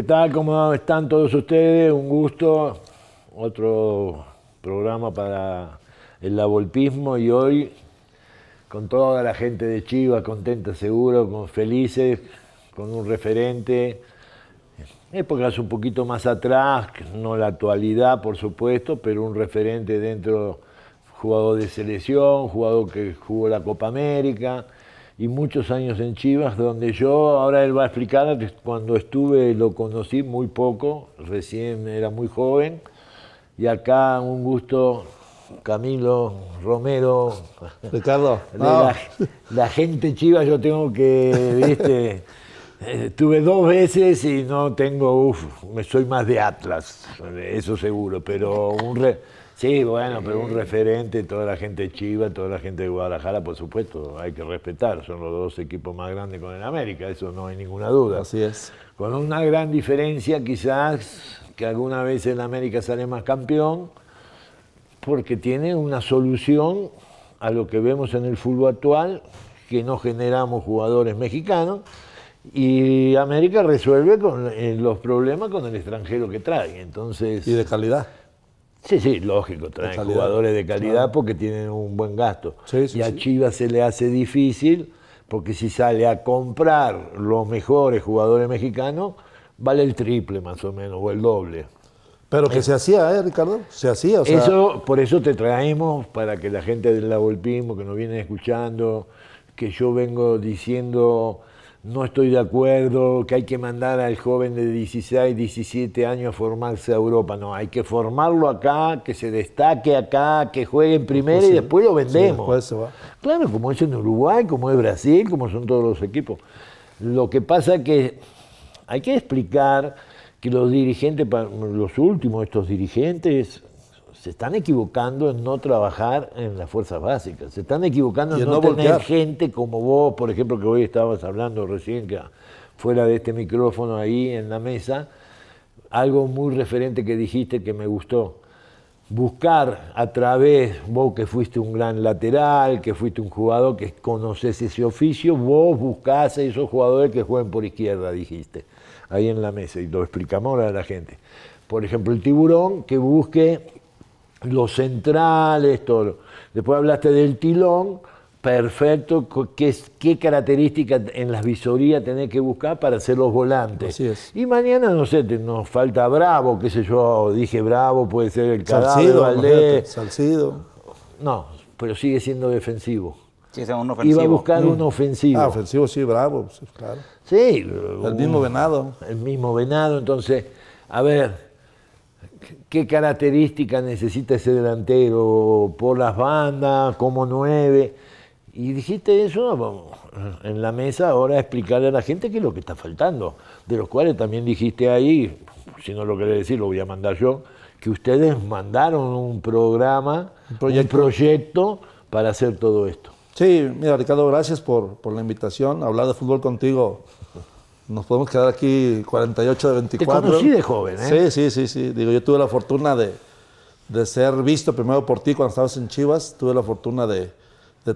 ¿Qué tal? ¿Cómo están todos ustedes? Un gusto. Otro programa para el lavolpismo y hoy con toda la gente de Chivas, contenta seguro, con felices, con un referente. Épocas un poquito más atrás, no la actualidad por supuesto, pero un referente dentro, jugador de selección, jugador que jugó la Copa América y muchos años en Chivas, donde yo, ahora él va a explicar, cuando estuve lo conocí muy poco, recién era muy joven, y acá un gusto, Camilo, Romero, Ricardo, la, gente Chivas, yo tengo que, viste, estuve dos veces y no tengo, uff, soy más de Atlas, eso seguro, pero un... Re, Sí, bueno, pero un eh. referente, toda la gente de toda la gente de Guadalajara, por supuesto, hay que respetar. Son los dos equipos más grandes con el América, eso no hay ninguna duda. Así es. Con una gran diferencia, quizás, que alguna vez el América sale más campeón, porque tiene una solución a lo que vemos en el fútbol actual, que no generamos jugadores mexicanos. Y América resuelve con, eh, los problemas con el extranjero que trae. Entonces, y de calidad. Sí, sí, lógico, traen jugadores de calidad porque tienen un buen gasto. y a Chivas se le hace difícil porque si sale a comprar los mejores jugadores mexicanos, vale el triple más o menos, o el doble. Pero que se hacía, ¿eh, Ricardo? Se hacía. O sea... Eso, por eso te traemos, para que la gente del Lavolpismo que nos viene escuchando, que yo vengo diciendo no estoy de acuerdo, que hay que mandar al joven de 16, 17 años a formarse a Europa. No, hay que formarlo acá, que se destaque acá, que juegue en primera y después lo vendemos. Claro, como es en Uruguay, como es Brasil, como son todos los equipos. Lo que pasa es que hay que explicar que los dirigentes, los últimos, estos dirigentes, se están equivocando en no trabajar en las fuerzas básicas, se están equivocando en, no, tener gente como vos, por ejemplo, que hoy estabas hablando recién, que fuera de este micrófono ahí en la mesa, algo muy referente que dijiste que me gustó. Buscar a través, vos que fuiste un gran lateral, que fuiste un jugador que conoces ese oficio, vos buscás a esos jugadores que jueguen por izquierda, dijiste, ahí en la mesa, y lo explicamos ahora a la gente. Por ejemplo, el tiburón que busque los centrales, todo. Después hablaste del tilón, perfecto, qué, qué características en las visorías tenés que buscar para hacer los volantes. Y mañana, no sé, nos falta Bravo, qué sé yo, dije Bravo, puede ser el cadáver, Valdés. Salcido. No, pero sigue siendo defensivo. un Iba a buscar un mm. ofensivo. Ah, ofensivo sí, Bravo, pues, claro. Sí. El mismo Venado. El mismo Venado, entonces, a ver qué características necesita ese delantero por las bandas, como nueve. Y dijiste eso en la mesa, ahora explicarle a la gente qué es lo que está faltando, de los cuales también dijiste ahí, si no lo querés decir, lo voy a mandar yo, que ustedes mandaron un programa, un proyecto, para hacer todo esto. Sí, mira Ricardo, gracias por, por la invitación, hablar de fútbol contigo nos podemos quedar aquí 48 de 24. Te conocí de joven, ¿eh? Sí, sí, sí, sí. Digo, yo tuve la fortuna de, ser visto primero por ti cuando estabas en Chivas. Tuve la fortuna de,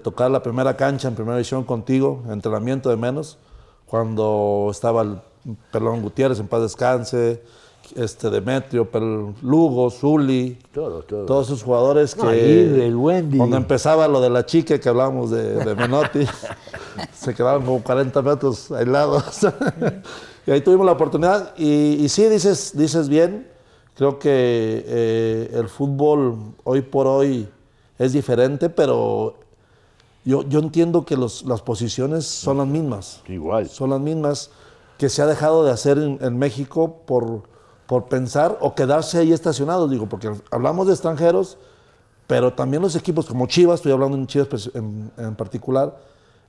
tocar la primera cancha en primera división contigo, entrenamiento de menos, cuando estaba el Perdón Gutiérrez en paz descanse, este Demetrio, Pel, Lugo, Zuli, todos esos jugadores que cuando empezaba lo de la chica que hablábamos de, Menotti, se quedaban como 40 metros aislados. y ahí tuvimos la oportunidad. Y, sí, dices, dices bien, creo que eh, el fútbol hoy por hoy es diferente, pero yo, entiendo que las posiciones son las mismas. Igual. Son las mismas que se ha dejado de hacer en México por por pensar o quedarse ahí estacionados, digo, porque hablamos de extranjeros, pero también los equipos como Chivas, estoy hablando de Chivas pues, en, particular,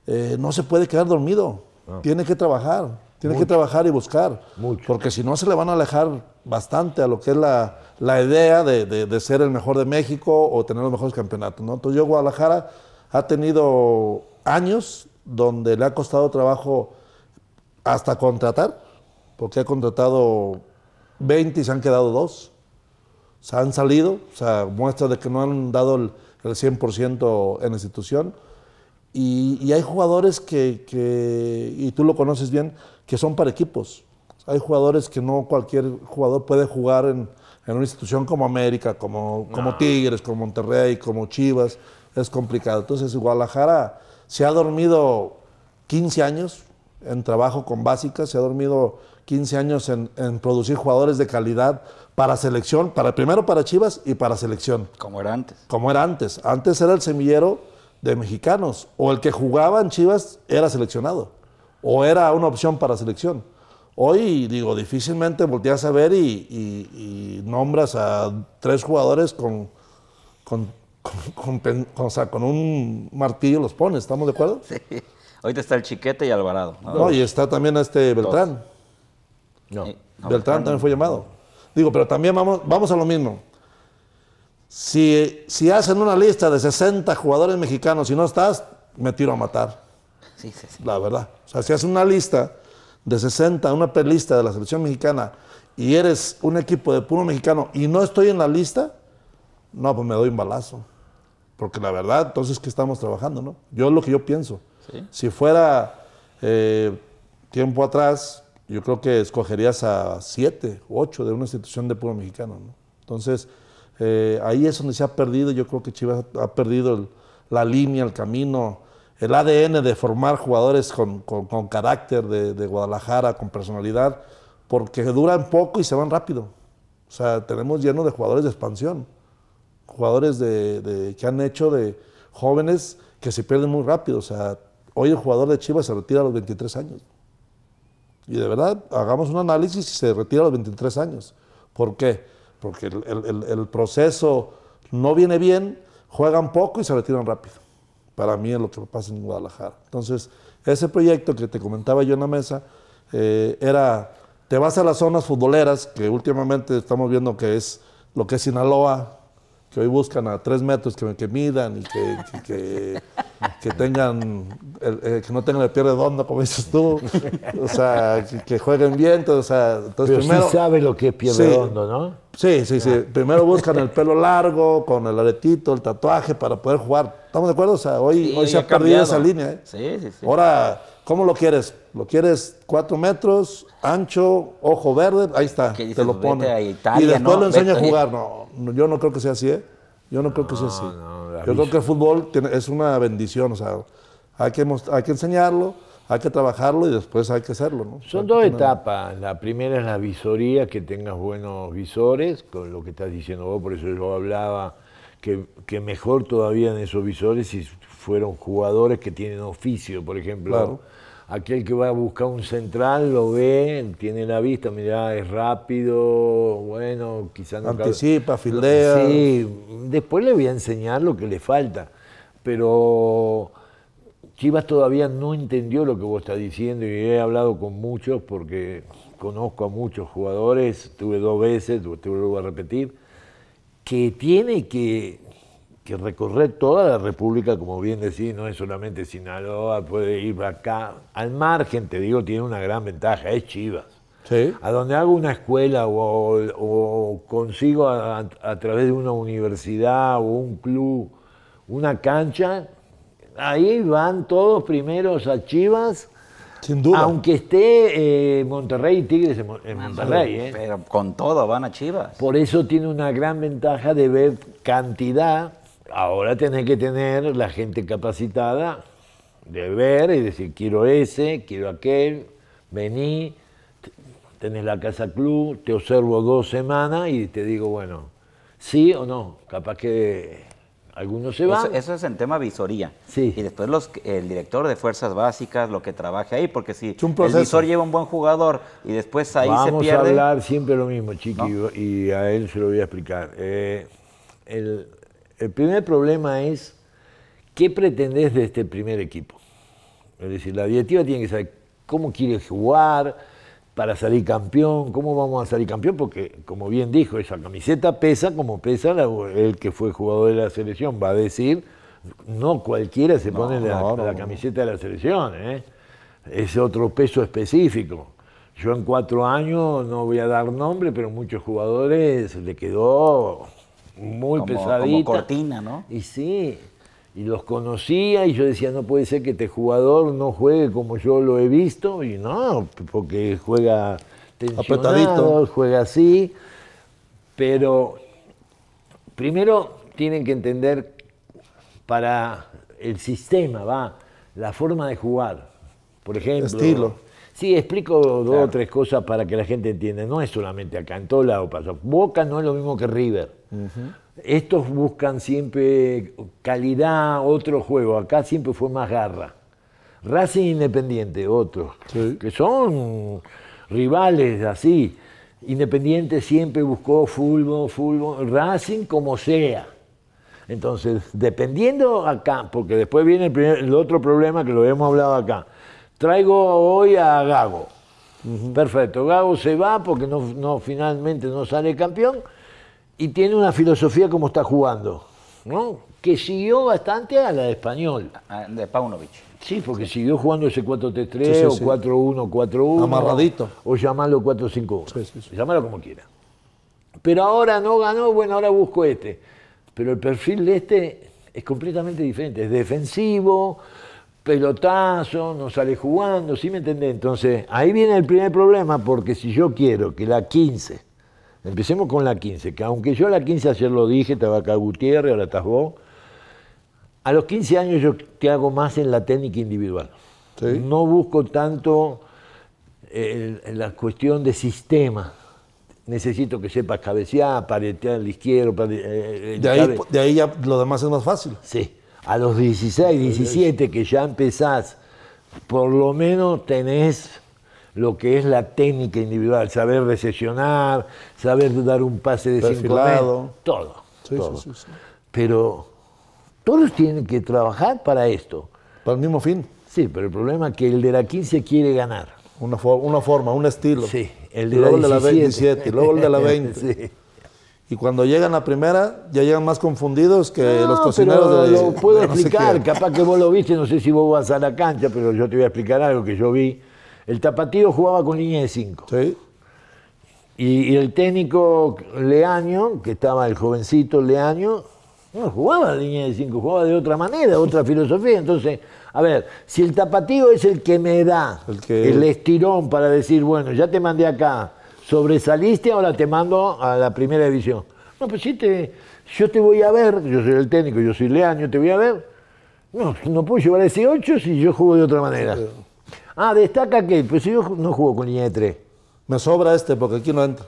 eh, no se puede quedar dormido, ah. tiene que trabajar, tiene que trabajar y buscar, porque si no se le van a alejar bastante a lo que es la, idea de, ser el mejor de México o tener los mejores campeonatos. ¿no? Entonces yo Guadalajara ha tenido años donde le ha costado trabajo hasta contratar, porque ha contratado 20 y se han quedado dos. Se han salido, o sea, muestra de que no han dado el, 100% en la institución. Y, hay jugadores que, y tú lo conoces bien, que son para equipos. Hay jugadores que no cualquier jugador puede jugar en, una institución como América, como, Tigres, como Monterrey, como Chivas. Es complicado. Entonces, Guadalajara se ha dormido 15 años en trabajo con básicas, se ha dormido 15 años en, producir jugadores de calidad para selección, para primero para Chivas y para selección. Como era antes. Como era antes. Antes era el semillero de mexicanos, o el que jugaba en Chivas era seleccionado, o era una opción para selección. Hoy, digo, difícilmente volteas a ver y, nombras a tres jugadores con, con, un martillo los pones, ¿estamos de acuerdo? Sí. Ahorita está el Chiquete y Alvarado. No, y está también este Beltrán. Eh, no. Beltrán también fue llamado. Digo, pero también vamos, vamos a lo mismo. Si, hacen una lista de 60 jugadores mexicanos y no estás, me tiro a matar. Sí, sí, La verdad. O sea, si hacen una lista de 60, una pelista de la selección mexicana, y eres un equipo de puro mexicano y no estoy en la lista, no, pues me doy un balazo. Porque la verdad, entonces, ¿qué estamos trabajando, no? Yo es lo que yo pienso. Si fuera eh, tiempo atrás, yo creo que escogerías a siete, ocho de una institución de puro mexicano. ¿no? Entonces, eh, ahí es donde se ha perdido, yo creo que Chivas ha perdido la línea, el camino, el ADN de formar jugadores con, carácter de, Guadalajara, con personalidad, porque duran poco y se van rápido. O sea, tenemos lleno de jugadores de expansión, jugadores de, que han hecho de jóvenes que se pierden muy rápido. O sea, hoy el jugador de Chivas se retira a los 23 años. Y de verdad, hagamos un análisis y se retira a los 23 años. ¿Por qué? Porque el, proceso no viene bien, juegan poco y se retiran rápido. Para mí es lo que pasa en Guadalajara. Entonces, ese proyecto que te comentaba yo en la mesa eh, era, te vas a las zonas futboleras, que últimamente estamos viendo que es lo que es Sinaloa, que hoy buscan a tres metros que, que midan y que, que, que tengan, eh, que no tengan el pie redondo, como dices tú, o sea, que, jueguen bien, o sea, entonces primero... Sí sabe lo que es pie sí, redondo, ¿no? Sí, sí, sí. primero buscan el pelo largo, con el aretito, el tatuaje, para poder jugar. ¿Estamos de acuerdo? O sea, hoy, hoy se ha perdido esa línea. ¿eh? Sí, sí, sí. Ahora ¿Cómo lo quieres? ¿Lo quieres cuatro metros, ancho, ojo verde? Ahí está, te lo pone. y después lo enseña a jugar. No, yo no creo que sea así, ¿eh? Yo no, creo que sea así. yo creo que el fútbol es una bendición, o sea, hay que, hay que enseñarlo, hay que trabajarlo y después hay que hacerlo, ¿no? Son dos etapas. La primera es la visoría, que tengas buenos visores, con lo que estás diciendo vos, por eso yo hablaba que, que mejor todavía en esos visores si fueron jugadores que tienen oficio, por ejemplo aquel que va a buscar un central lo ve, tiene la vista, mira, es rápido, bueno, quizá no. Anticipa, fildea. Sí, después le voy a enseñar lo que le falta. Pero Chivas todavía no entendió lo que vos estás diciendo y he hablado con muchos porque conozco a muchos jugadores, tuve dos veces, te voy a repetir, que tiene que que recorrer toda la República, como bien decís, no es solamente Sinaloa, puede ir acá. Al margen, te digo, tiene una gran ventaja, es Chivas. A donde hago una escuela o, consigo a, través de una universidad o un club una cancha, ahí van todos primeros a Chivas. Sin duda. Aunque esté eh, Monterrey y Tigres en, ah, Monterrey. ¿eh? Pero con todo van a Chivas. Por eso tiene una gran ventaja de ver cantidad Ahora tenés que tener la gente capacitada de ver y decir, quiero ese, quiero aquel, vení, tenés la casa club, te observo dos semanas y te digo, bueno, sí o no, capaz que algunos se van. Eso, es el tema visoría. Sí. Y después los, el director de fuerzas básicas, lo que trabaje ahí, porque si el visor lleva un buen jugador y después ahí se pierde. Vamos a hablar siempre lo mismo, Chiqui, y a él se lo voy a explicar. Eh, el, el primer problema es qué pretendes de este primer equipo. Es decir, la directiva tiene que saber cómo quiere jugar para salir campeón, cómo vamos a salir campeón, porque como bien dijo, esa camiseta pesa como pesa el que fue jugador de la selección, va a decir, no cualquiera se pone la, camiseta de la selección, ¿eh? es otro peso específico. Yo en cuatro años, no voy a dar nombre, pero muchos jugadores le quedó muy como, cortina, ¿no? Y sí, y los conocía y yo decía, no puede ser que este jugador no juegue como yo lo he visto, y no, porque juega tensionado, Apretadito. juega así, pero primero tienen que entender para el sistema, va, la forma de jugar, por ejemplo. Sí, explico dos o tres cosas para que la gente entienda. No es solamente acá, en todo lado pasa. Boca no es lo mismo que River. Estos buscan siempre calidad, otro juego. Acá siempre fue más garra. Racing Independiente, otros, que son rivales así. Independiente siempre buscó fútbol, fútbol, Racing como sea. Entonces, dependiendo acá, porque después viene el, otro problema que lo hemos hablado acá. Traigo hoy a Gago. Perfecto, Gago se va porque no, finalmente no sale campeón y tiene una filosofía como está jugando, ¿no? Que siguió bastante a la de español. A, de Paunovic. Sí, porque siguió jugando ese 4-3-3 o 4-1-4-1. Amarradito. O, llamarlo 4-5-1. Llamarlo como quiera. Pero ahora no ganó, bueno, ahora busco este. Pero el perfil de este es completamente diferente. Es defensivo, pelotazo, no sale jugando, ¿sí me entendés? Entonces, ahí viene el primer problema, porque si yo quiero que la 15 Empecemos con la 15, que aunque yo a la 15 ayer lo dije, estaba acá Gutiérrez, ahora estás vos. A los 15 años yo te hago más en la técnica individual. No busco tanto eh, la cuestión de sistema. Necesito que sepas cabecear, paretear al izquierdo. Eh, eh, de, ahí, de, ya lo demás es más fácil. Sí. A los 16, 17, que ya empezás, por lo menos tenés lo que es la técnica individual, saber recesionar, saber dar un pase de todo. todo. pero todos tienen que trabajar para esto. Para el mismo fin. Sí, pero el problema es que el de la 15 quiere ganar. Una, forma, un estilo. Sí, el de, la, de la 27, luego el de la 20. Y cuando llegan a primera, ya llegan más confundidos que los cocineros pero de Lo puedo explicar, capaz que vos lo viste, no sé si vos vas a la cancha, pero yo te voy a explicar algo que yo vi el Tapatío jugaba con línea de 5. Sí. Y, el técnico Leaño, que estaba el jovencito Leaño, no jugaba línea de 5, jugaba de otra manera, otra filosofía. Entonces, a ver, si el tapatío es el que me da el, estirón para decir, bueno, ya te mandé acá, sobresaliste, ahora te mando a la primera división. No, pues si yo te voy a ver, yo soy el técnico, yo soy Leaño, te voy a ver. No, no puedo llevar ese 8 si yo juego de otra manera. Ah, destaca que, pues yo no juego con línea de tres. Me sobra este porque aquí no entra.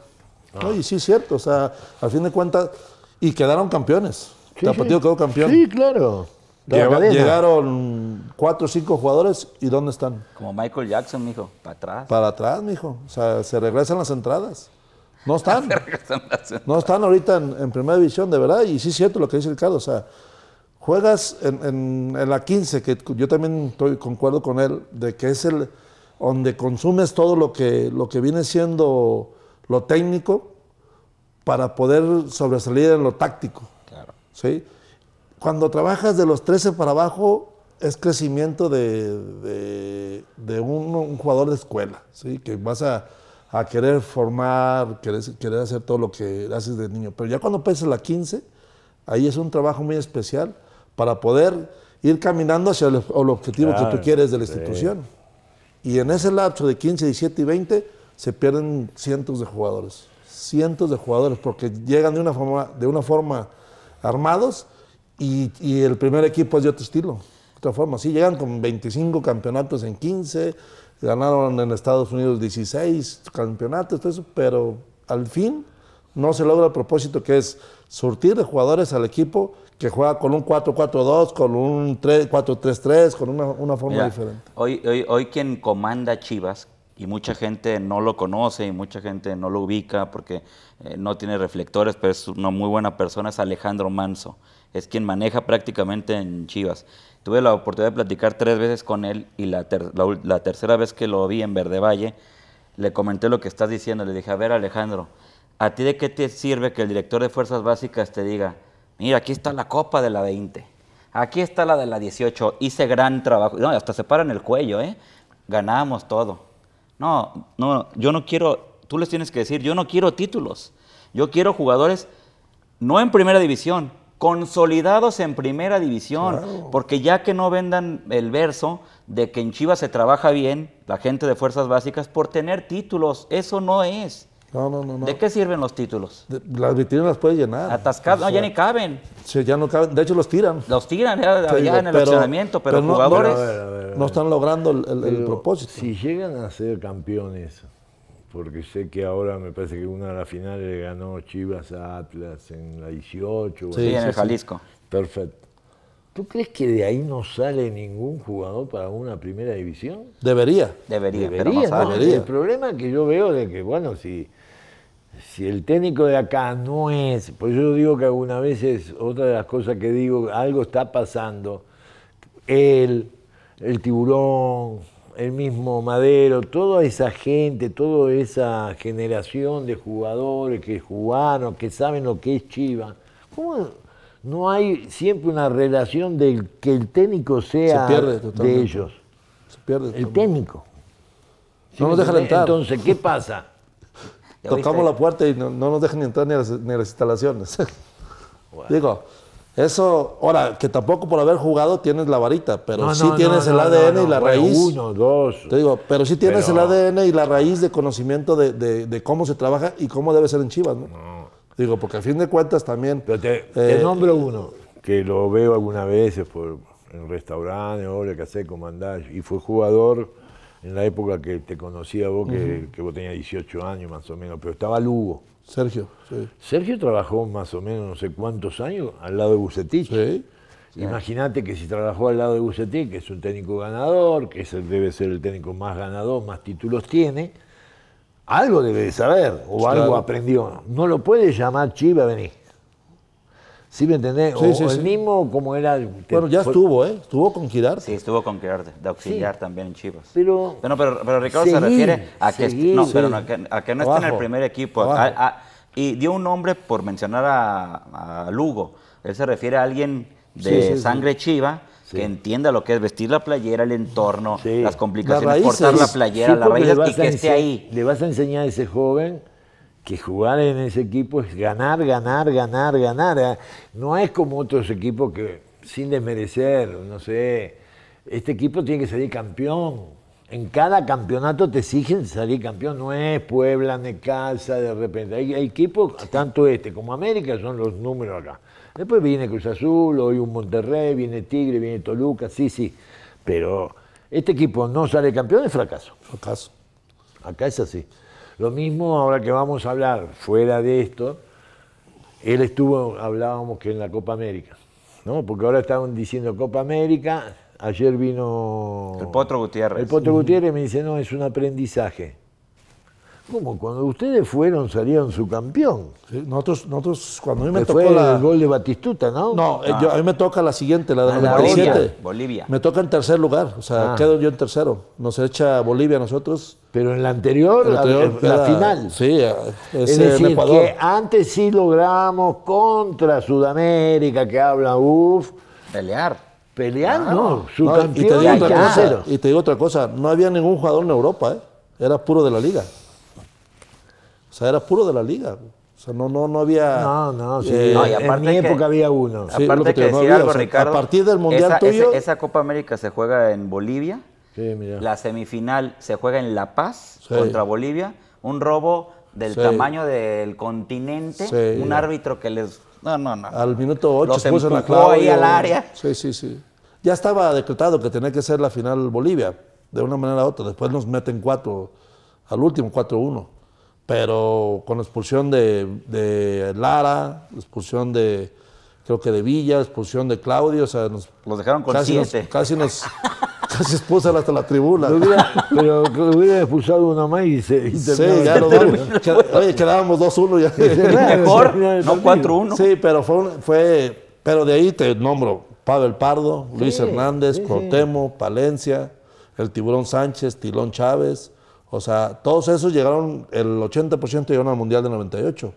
Ah. y sí, cierto. O sea, al fin de cuentas, y quedaron campeones. El partido quedó campeón. Sí, claro. llegaron cuatro o cinco jugadores y ¿dónde están? Como Michael Jackson, mijo, para atrás. Para atrás, mijo. O sea, se regresan las entradas. No están. No están ahorita en, primera división, de verdad. Y sí es cierto lo que dice Ricardo, O sea, Juegas en, la 15, que yo también estoy, concuerdo con él, de que es el donde consumes todo lo que, lo que viene siendo lo técnico para poder sobresalir en lo táctico. Cuando trabajas de los 13 para abajo, es crecimiento de, un, jugador de escuela, que vas a, querer formar, querer, hacer todo lo que haces de niño. Pero ya cuando pesas la 15, ahí es un trabajo muy especial para poder ir caminando hacia el, objetivo que tú quieres de la institución. Y en ese lapso de 15, 17 y 20 se pierden cientos de jugadores, cientos de jugadores, porque llegan de una forma, de una forma armados y, y el primer equipo es de otro estilo, de otra forma. Sí, llegan con 25 campeonatos en 15, ganaron en Estados Unidos 16 campeonatos, todo eso, pero al fin no se logra el propósito que es surtir de jugadores al equipo que juega con un 4-4-2, con un 4-3-3, con una, forma diferente. Hoy, hoy, quien comanda Chivas, y mucha gente no lo conoce y mucha gente no lo ubica porque eh, no tiene reflectores, pero es una muy buena persona, es Alejandro Manso. Es quien maneja prácticamente en Chivas. Tuve la oportunidad de platicar tres veces con él y la, la tercera vez que lo vi en Verde Valle, le comenté lo que estás diciendo. Le dije, a ver Alejandro, ¿a ti de qué te sirve que el director de Fuerzas Básicas te diga, Mira, aquí está la copa de la 20. Aquí está la de la 18. Hice gran trabajo. No, hasta se paran el cuello, ¿eh? Ganamos todo. No, no, yo no quiero, tú les tienes que decir, yo no quiero títulos. Yo quiero jugadores no en primera división, consolidados en primera división, porque ya que no vendan el verso de que en Chivas se trabaja bien, la gente de fuerzas básicas, por tener títulos, eso no es. No, no, no, ¿De qué sirven los títulos? las vitrinas las puedes llenar. Atascadas, no, ah, ya ni caben. Sí, ya no caben. De hecho, los tiran. Los tiran ya, en el pero, pero, los jugadores no, están logrando el, propósito. Si llegan a ser campeones, porque sé que ahora me parece que una de las finales ganó Chivas a Atlas en la 18. Sí, en el Jalisco. Perfecto. ¿Tú crees que de ahí no sale ningún jugador para una primera división? Debería. Debería, no El problema que yo veo es que, bueno, si si el técnico de acá no es, pues yo digo que algunas veces, otra de las cosas que digo, algo está pasando, él, el tiburón, el mismo Madero, toda esa gente, toda esa generación de jugadores que jugaron, que saben lo que es Chiva, ¿cómo no hay siempre una relación de que el técnico sea de ellos? Se pierde el técnico. No nos Entonces, ¿qué pasa? Tocamos la puerta y no, nos dejan entrar ni a las, instalaciones. Digo, eso, ahora, que tampoco por haber jugado tienes la varita, pero sí tienes el ADN y la raíz. Uno, dos. Te digo, pero sí tienes el ADN y la raíz de conocimiento de, cómo se trabaja y cómo debe ser en Chivas, ¿no? Digo, porque a fin de cuentas también. Eh, te, nombro uno, que lo veo algunas veces por, en restaurantes, obra que hace comandar, y fue jugador en la época que te conocía vos, que, vos tenías 18 años más o menos, pero estaba Lugo. Sergio, Sergio trabajó más o menos no sé cuántos años al lado de Bucetich. Imaginate Imagínate que si trabajó al lado de Bucetich, que es un técnico ganador, que debe ser el técnico más ganador, más títulos tiene, algo debe de saber o algo aprendió. No lo puede llamar Chiva, vení. ¿Sí me entendés? o, el mismo como era... Bueno, ya estuvo, ¿eh? Estuvo con Girarte. Sí, estuvo con Girarte, de auxiliar también en Chivas. Pero, pero, Ricardo se refiere a que, no, pero esté en el primer equipo. y dio un nombre por mencionar a, Lugo. Él se refiere a alguien de sangre chiva que entienda lo que es vestir la playera, el entorno, las complicaciones, la portar la playera, la raíces y que esté ahí. Le vas a enseñar a ese joven que jugar en ese equipo es ganar, ganar, ganar, ganar. ¿eh? No es como otros equipos que, sin desmerecer, no sé, este equipo tiene que salir campeón. En cada campeonato te exigen salir campeón, no es Puebla, Necaxa, de repente. Hay, hay equipos, tanto este como América, son los números acá. Después viene Cruz Azul, hoy un Monterrey, viene Tigre, viene Toluca, sí, sí. Pero este equipo no sale campeón es fracaso. Fracaso. Acá es así. Lo mismo ahora que vamos a hablar fuera de esto, él estuvo, hablábamos que en la Copa América, ¿no? Porque ahora estaban diciendo Copa América, ayer vino... El Potro Gutiérrez. El Potro Gutiérrez me dice, no, es un aprendizaje. ¿Cómo? Cuando ustedes fueron, salieron su campeón. nosotros, nosotros, cuando a mí me tocó el gol de Batistuta, ¿no? No, eh, ah. a mí me toca la siguiente, la de ah, Bolivia. Me toca en tercer lugar, o sea, ah. quedo yo en tercero. Nos echa Bolivia a nosotros. Pero en la anterior, la, final. Sí, eh, es, es decir, antes sí logramos contra Sudamérica, que habla UF Pelear pelear, no, y, te digo otra cosa, y te digo otra cosa, no había ningún jugador en Europa, ¿eh? era puro de la liga sea, era puro de la liga. O sea, no, no, no había. No, no, sí. Eh, en mi época había uno. aparte que, Ricardo. A partir del Mundial esa, Esa, Copa América se juega en Bolivia. Sí, mira. La semifinal se juega en La Paz contra Bolivia. Un robo del tamaño del continente. un árbitro que les. No, no, no. Al minuto 8 se puso en la clave. ahí al área. Sí, sí, sí. Ya estaba decretado que tenía que ser la final Bolivia, de una manera u otra. Después nos meten cuatro, al último 4-1 pero con la expulsión de, de Lara, expulsión de, creo que de Villa, expulsión de Claudio, o sea, nos, los dejaron con casi siete. casi nos casi expulsan hasta la tribuna. Hubiera, pero hubiera expulsado una más y se y Sí, ya lo Oye, quedábamos 2-1 ya. Mejor, no 4-1. Sí, pero fue, pero de ahí te nombro Pavel Pardo, Luis Hernández, Cortemo, Palencia, el Tiburón Sánchez, Tilón Chávez, o sea, todos esos llegaron, el 80% llegaron al Mundial del 98.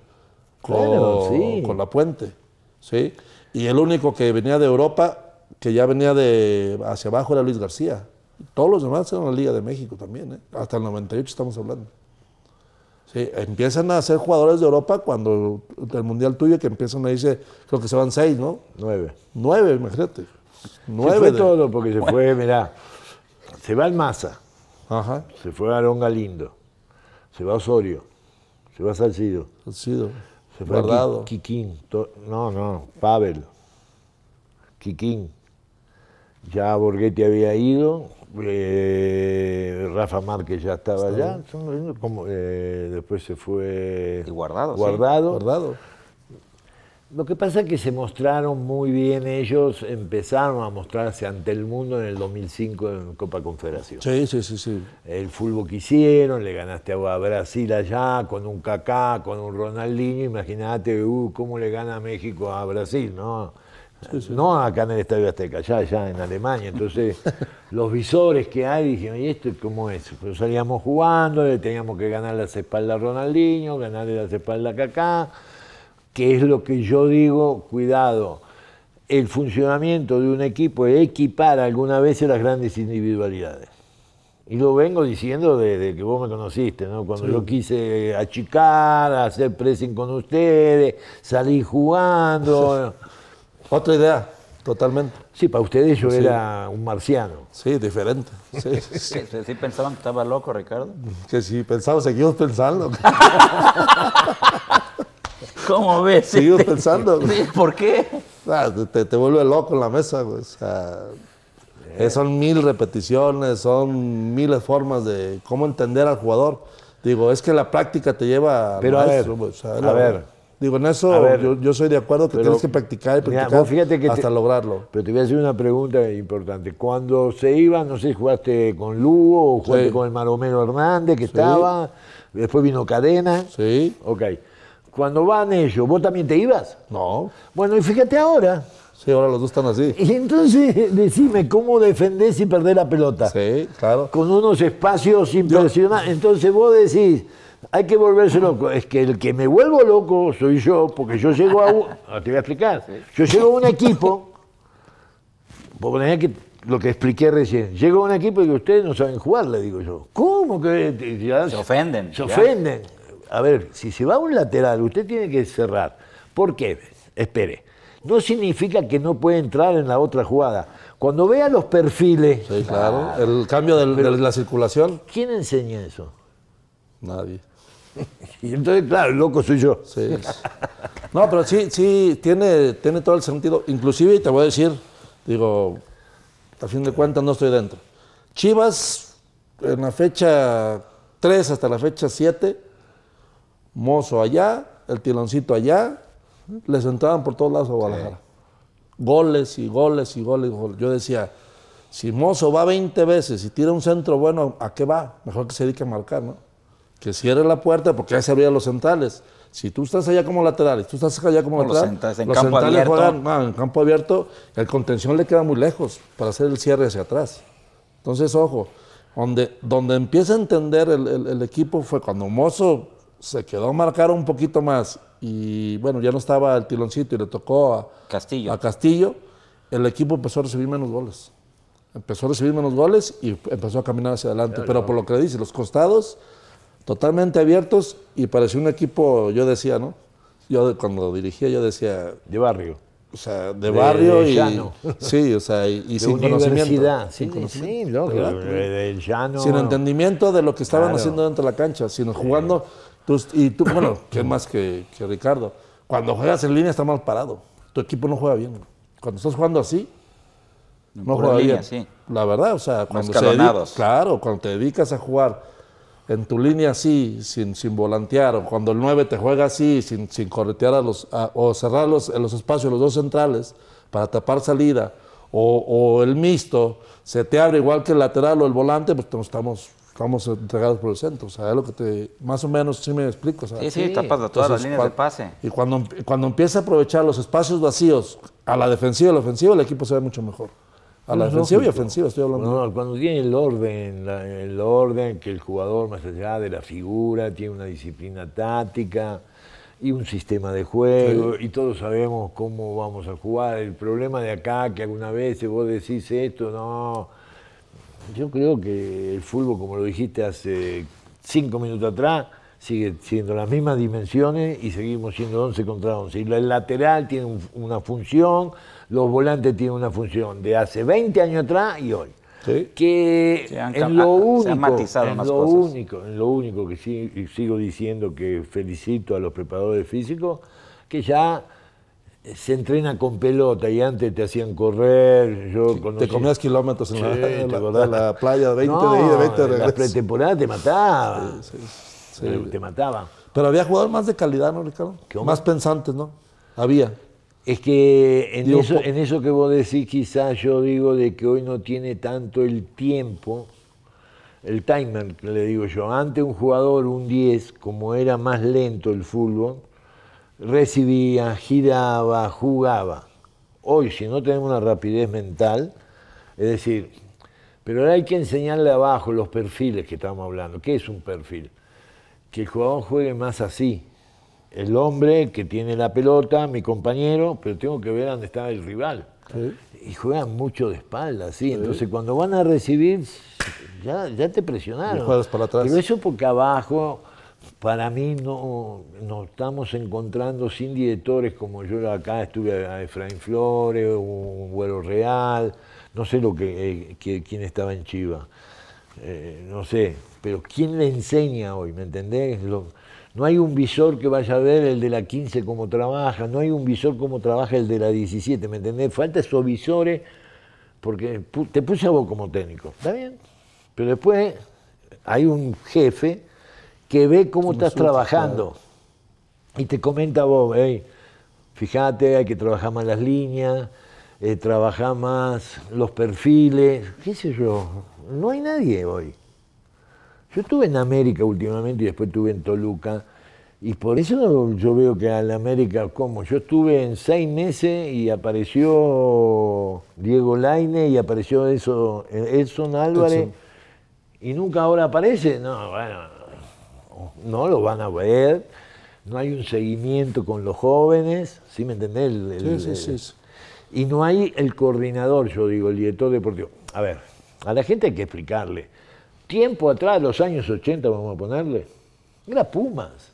Con, sí. con la puente. ¿sí? Y el único que venía de Europa, que ya venía de hacia abajo, era Luis García. Todos los demás eran la Liga de México también, ¿eh? hasta el 98 estamos hablando. Sí, empiezan a ser jugadores de Europa cuando el Mundial tuyo, que empiezan a irse, creo que se van seis, ¿no? Nueve. Nueve, imagínate. Nueve. Se todo porque se fue, mira, se va el Massa, se fue Aronga Galindo. Se va Osorio. Se va Salcido. Salcido. Se fue Guardado. Quiquín. No, no, Pavel. Quiquín, Ya Borghetti había ido. Eh, Rafa Márquez ya estaba allá. Como, eh, después se fue. guardado. Guardado. Guardado. Lo que pasa es que se mostraron muy bien ellos, empezaron a mostrarse ante el mundo en el 2005 en Copa Confederación. Sí, sí, sí. sí. El fútbol que hicieron, le ganaste a Brasil allá con un Kaká, con un Ronaldinho, imagínate uh, cómo le gana México a Brasil, ¿no? No acá en el Estadio Azteca, allá, en Alemania. Entonces, los visores que hay dijeron, ¿y esto cómo es? Pues salíamos jugando, le teníamos que ganar las espaldas a Ronaldinho, ganarle las espaldas a Kaká que es lo que yo digo, cuidado, el funcionamiento de un equipo es equipar alguna vez las grandes individualidades. Y lo vengo diciendo desde que vos me conociste, ¿no? Cuando lo yo quise achicar, hacer pressing con ustedes, salir jugando. Otra idea, totalmente. Sí, para ustedes yo era un marciano. Sí, diferente. Sí. pensaban que estaba loco, Ricardo. Que si pensaba seguimos pensando. ¿Cómo ves? Seguimos pensando. ¿Por qué? Ah, te, vuelve loco en la mesa, O sea, eh, son mil repeticiones, son miles formas de cómo entender al jugador. Digo, es que la práctica te lleva Pero a, ver, a ver. Digo, en eso yo, yo, soy de acuerdo que tienes que practicar y practicar hasta lograrlo. Pero te voy a hacer una pregunta importante. Cuando se iba, no sé, si jugaste con Lugo o jugaste con el Maromero Hernández que estaba, después vino Cadena. Sí. Ok. Cuando van ellos, ¿vos también te ibas? No. Bueno, y fíjate ahora. Sí, ahora los dos están así. Y entonces, decime, ¿cómo defendés y perder la pelota? Sí, claro. Con unos espacios impresionantes. Entonces vos decís, hay que volverse loco. Es que el que me vuelvo loco soy yo, porque yo llego a un... Ah, te voy a explicar. Yo llego a un equipo, que lo que expliqué recién. Llego a un equipo y que ustedes no saben jugar, le digo yo. ¿Cómo que? se ofenden. Se ofenden a ver, si se va a un lateral, usted tiene que cerrar. ¿Por qué? Espere. No significa que no puede entrar en la otra jugada. Cuando vea los perfiles. Sí, claro. el cambio de la circulación. ¿Quién enseña eso? Nadie. Y entonces, claro, el loco soy yo. Sí. No, pero sí, sí, tiene, tiene todo el sentido. Inclusive, te voy a decir, digo, a fin de cuentas no estoy dentro. Chivas, en la fecha 3 hasta la fecha 7, Mozo allá, el tiloncito allá, les entraban por todos lados a Guadalajara. Goles y goles y goles y goles. Yo decía, si Mozo va 20 veces y tira un centro bueno, ¿a qué va? Mejor que se dedique a marcar, ¿no? Que cierre la puerta porque ya se abrían los centrales. Si tú estás allá como lateral y tú estás allá como lateral, los, en campo centrales en campo abierto, el contención le queda muy lejos para hacer el cierre hacia atrás. Entonces, ojo, donde, donde empieza a entender el, el equipo fue cuando Mozo se quedó marcar un poquito más y bueno, ya no estaba el tiloncito y le tocó a Castillo. a Castillo, el equipo empezó a recibir menos goles. Empezó a recibir menos goles y empezó a caminar hacia adelante. Pero por lo que le dice, los costados totalmente abiertos y parecía un equipo, yo decía, ¿no? Yo cuando dirigía, yo decía... De barrio. O sea, de, barrio y... Llano. Sí, o sea, y, sin, conocimiento, sin conocimiento. de Sin entendimiento de lo que estaban haciendo dentro de la cancha, sino jugando y tú, bueno, ¿qué más que, Ricardo? Cuando juegas en línea está mal parado. Tu equipo no juega bien. Cuando estás jugando así, no, juega bien. Sí. La verdad, o sea, cuando se claro, cuando te dedicas a jugar en tu línea así, sin, sin volantear, o cuando el 9 te juega así, sin, corretear a los, o cerrar los, los espacios, los dos centrales, para tapar salida, o, el mixto, se te abre igual que el lateral o el volante, pues estamos Vamos entregados por el centro. O sea, lo que te. Más o menos sí me explico. sí, sí, tapas todas las líneas de pase. Y cuando, cuando empieza a aprovechar los espacios vacíos a la defensiva y a la ofensiva, el equipo se ve mucho mejor. A la defensiva y ofensiva, estoy hablando. No, cuando tiene el orden, el orden que el jugador, más allá de la figura, tiene una disciplina táctica y un sistema de juego, y todos sabemos cómo vamos a jugar. El problema de acá, que alguna vez vos decís esto, no yo creo que el fútbol, como lo dijiste hace cinco minutos atrás, sigue siendo las mismas dimensiones y seguimos siendo 11 contra 11. Y el lateral tiene una función, los volantes tienen una función de hace 20 años atrás y hoy. Que lo único, en lo único, lo único que sigo diciendo que felicito a los preparadores físicos, que ya eh, se entrena con pelota y antes te hacían correr. Yo Te comías kilómetros en, la, playa la, playa, 20 de 20 de regreso. La pretemporada te mataba. Eh, te mataba. Pero había jugadores más de calidad, ¿no, Ricardo? Más pensantes, ¿no? Había. Es que en, eso, que vos decís, quizás yo digo de que hoy no tiene tanto el tiempo, el timer, le digo yo. Antes un jugador, un 10, como era más lento el fútbol, recibía, giraba, jugaba. Hoy, si no tenemos una rapidez mental, es decir, pero hay que enseñarle abajo los perfiles que estamos hablando. ¿Qué es un perfil? Que el jugador juegue más así. El hombre que tiene la pelota, mi compañero, pero tengo que ver dónde está el rival. Y juegan mucho de espalda, ¿sí? Entonces cuando van a recibir, ya, ya te presionaron. Para atrás. Pero eso porque abajo para mí no nos estamos encontrando sin directores como yo acá estuve a Efraín Flores, un vuelo real, no sé lo que, eh, quién estaba en Chiva, eh, no sé, pero quién le enseña hoy, ¿me entendés? no hay un visor que vaya a ver el de la 15 cómo trabaja, no hay un visor cómo trabaja el de la 17, ¿me entendés? Falta esos visores, porque te puse a vos como técnico, ¿está bien? Pero después hay un jefe que ve cómo estás trabajando. Y te comenta vos, fíjate, hay que trabajar más las líneas, eh, trabajar más los perfiles, qué sé yo. No hay nadie hoy. Yo estuve en América últimamente y después estuve en Toluca. Y por eso yo veo que en América, ¿cómo? yo estuve en seis meses y apareció Diego Laine y apareció eso, Edson Álvarez y nunca ahora aparece. No, bueno, no lo van a ver, no hay un seguimiento con los jóvenes, ¿sí me entendés? y no hay el coordinador, yo digo, el director deportivo. A ver, a la gente hay que explicarle. Tiempo atrás, los años 80, vamos a ponerle, era Pumas.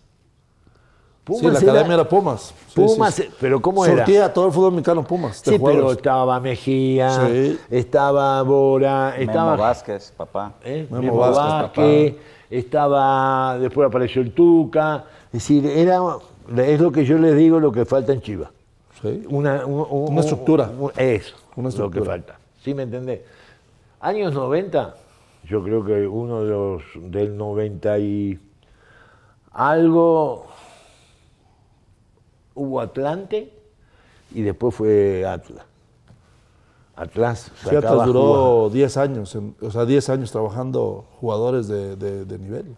Pumas la academia era Pumas. Pumas, pero ¿cómo era? Sortía todo el fútbol mexicano Pumas. Sí, pero estaba Mejía, estaba Bora, estaba... Vázquez, papá. ¿Eh? papá estaba, después apareció el Tuca, es decir, era, es lo que yo les digo, lo que falta en Chivas. Una, estructura. Es eso, lo que falta. ¿Sí me entendés? Años 90, yo creo que uno de los del 90 y algo hubo Atlante y después fue Atlas. Atlas. Atlas duró 10 años, o sea, 10 em, años trabajando jugadores de, de, nivel.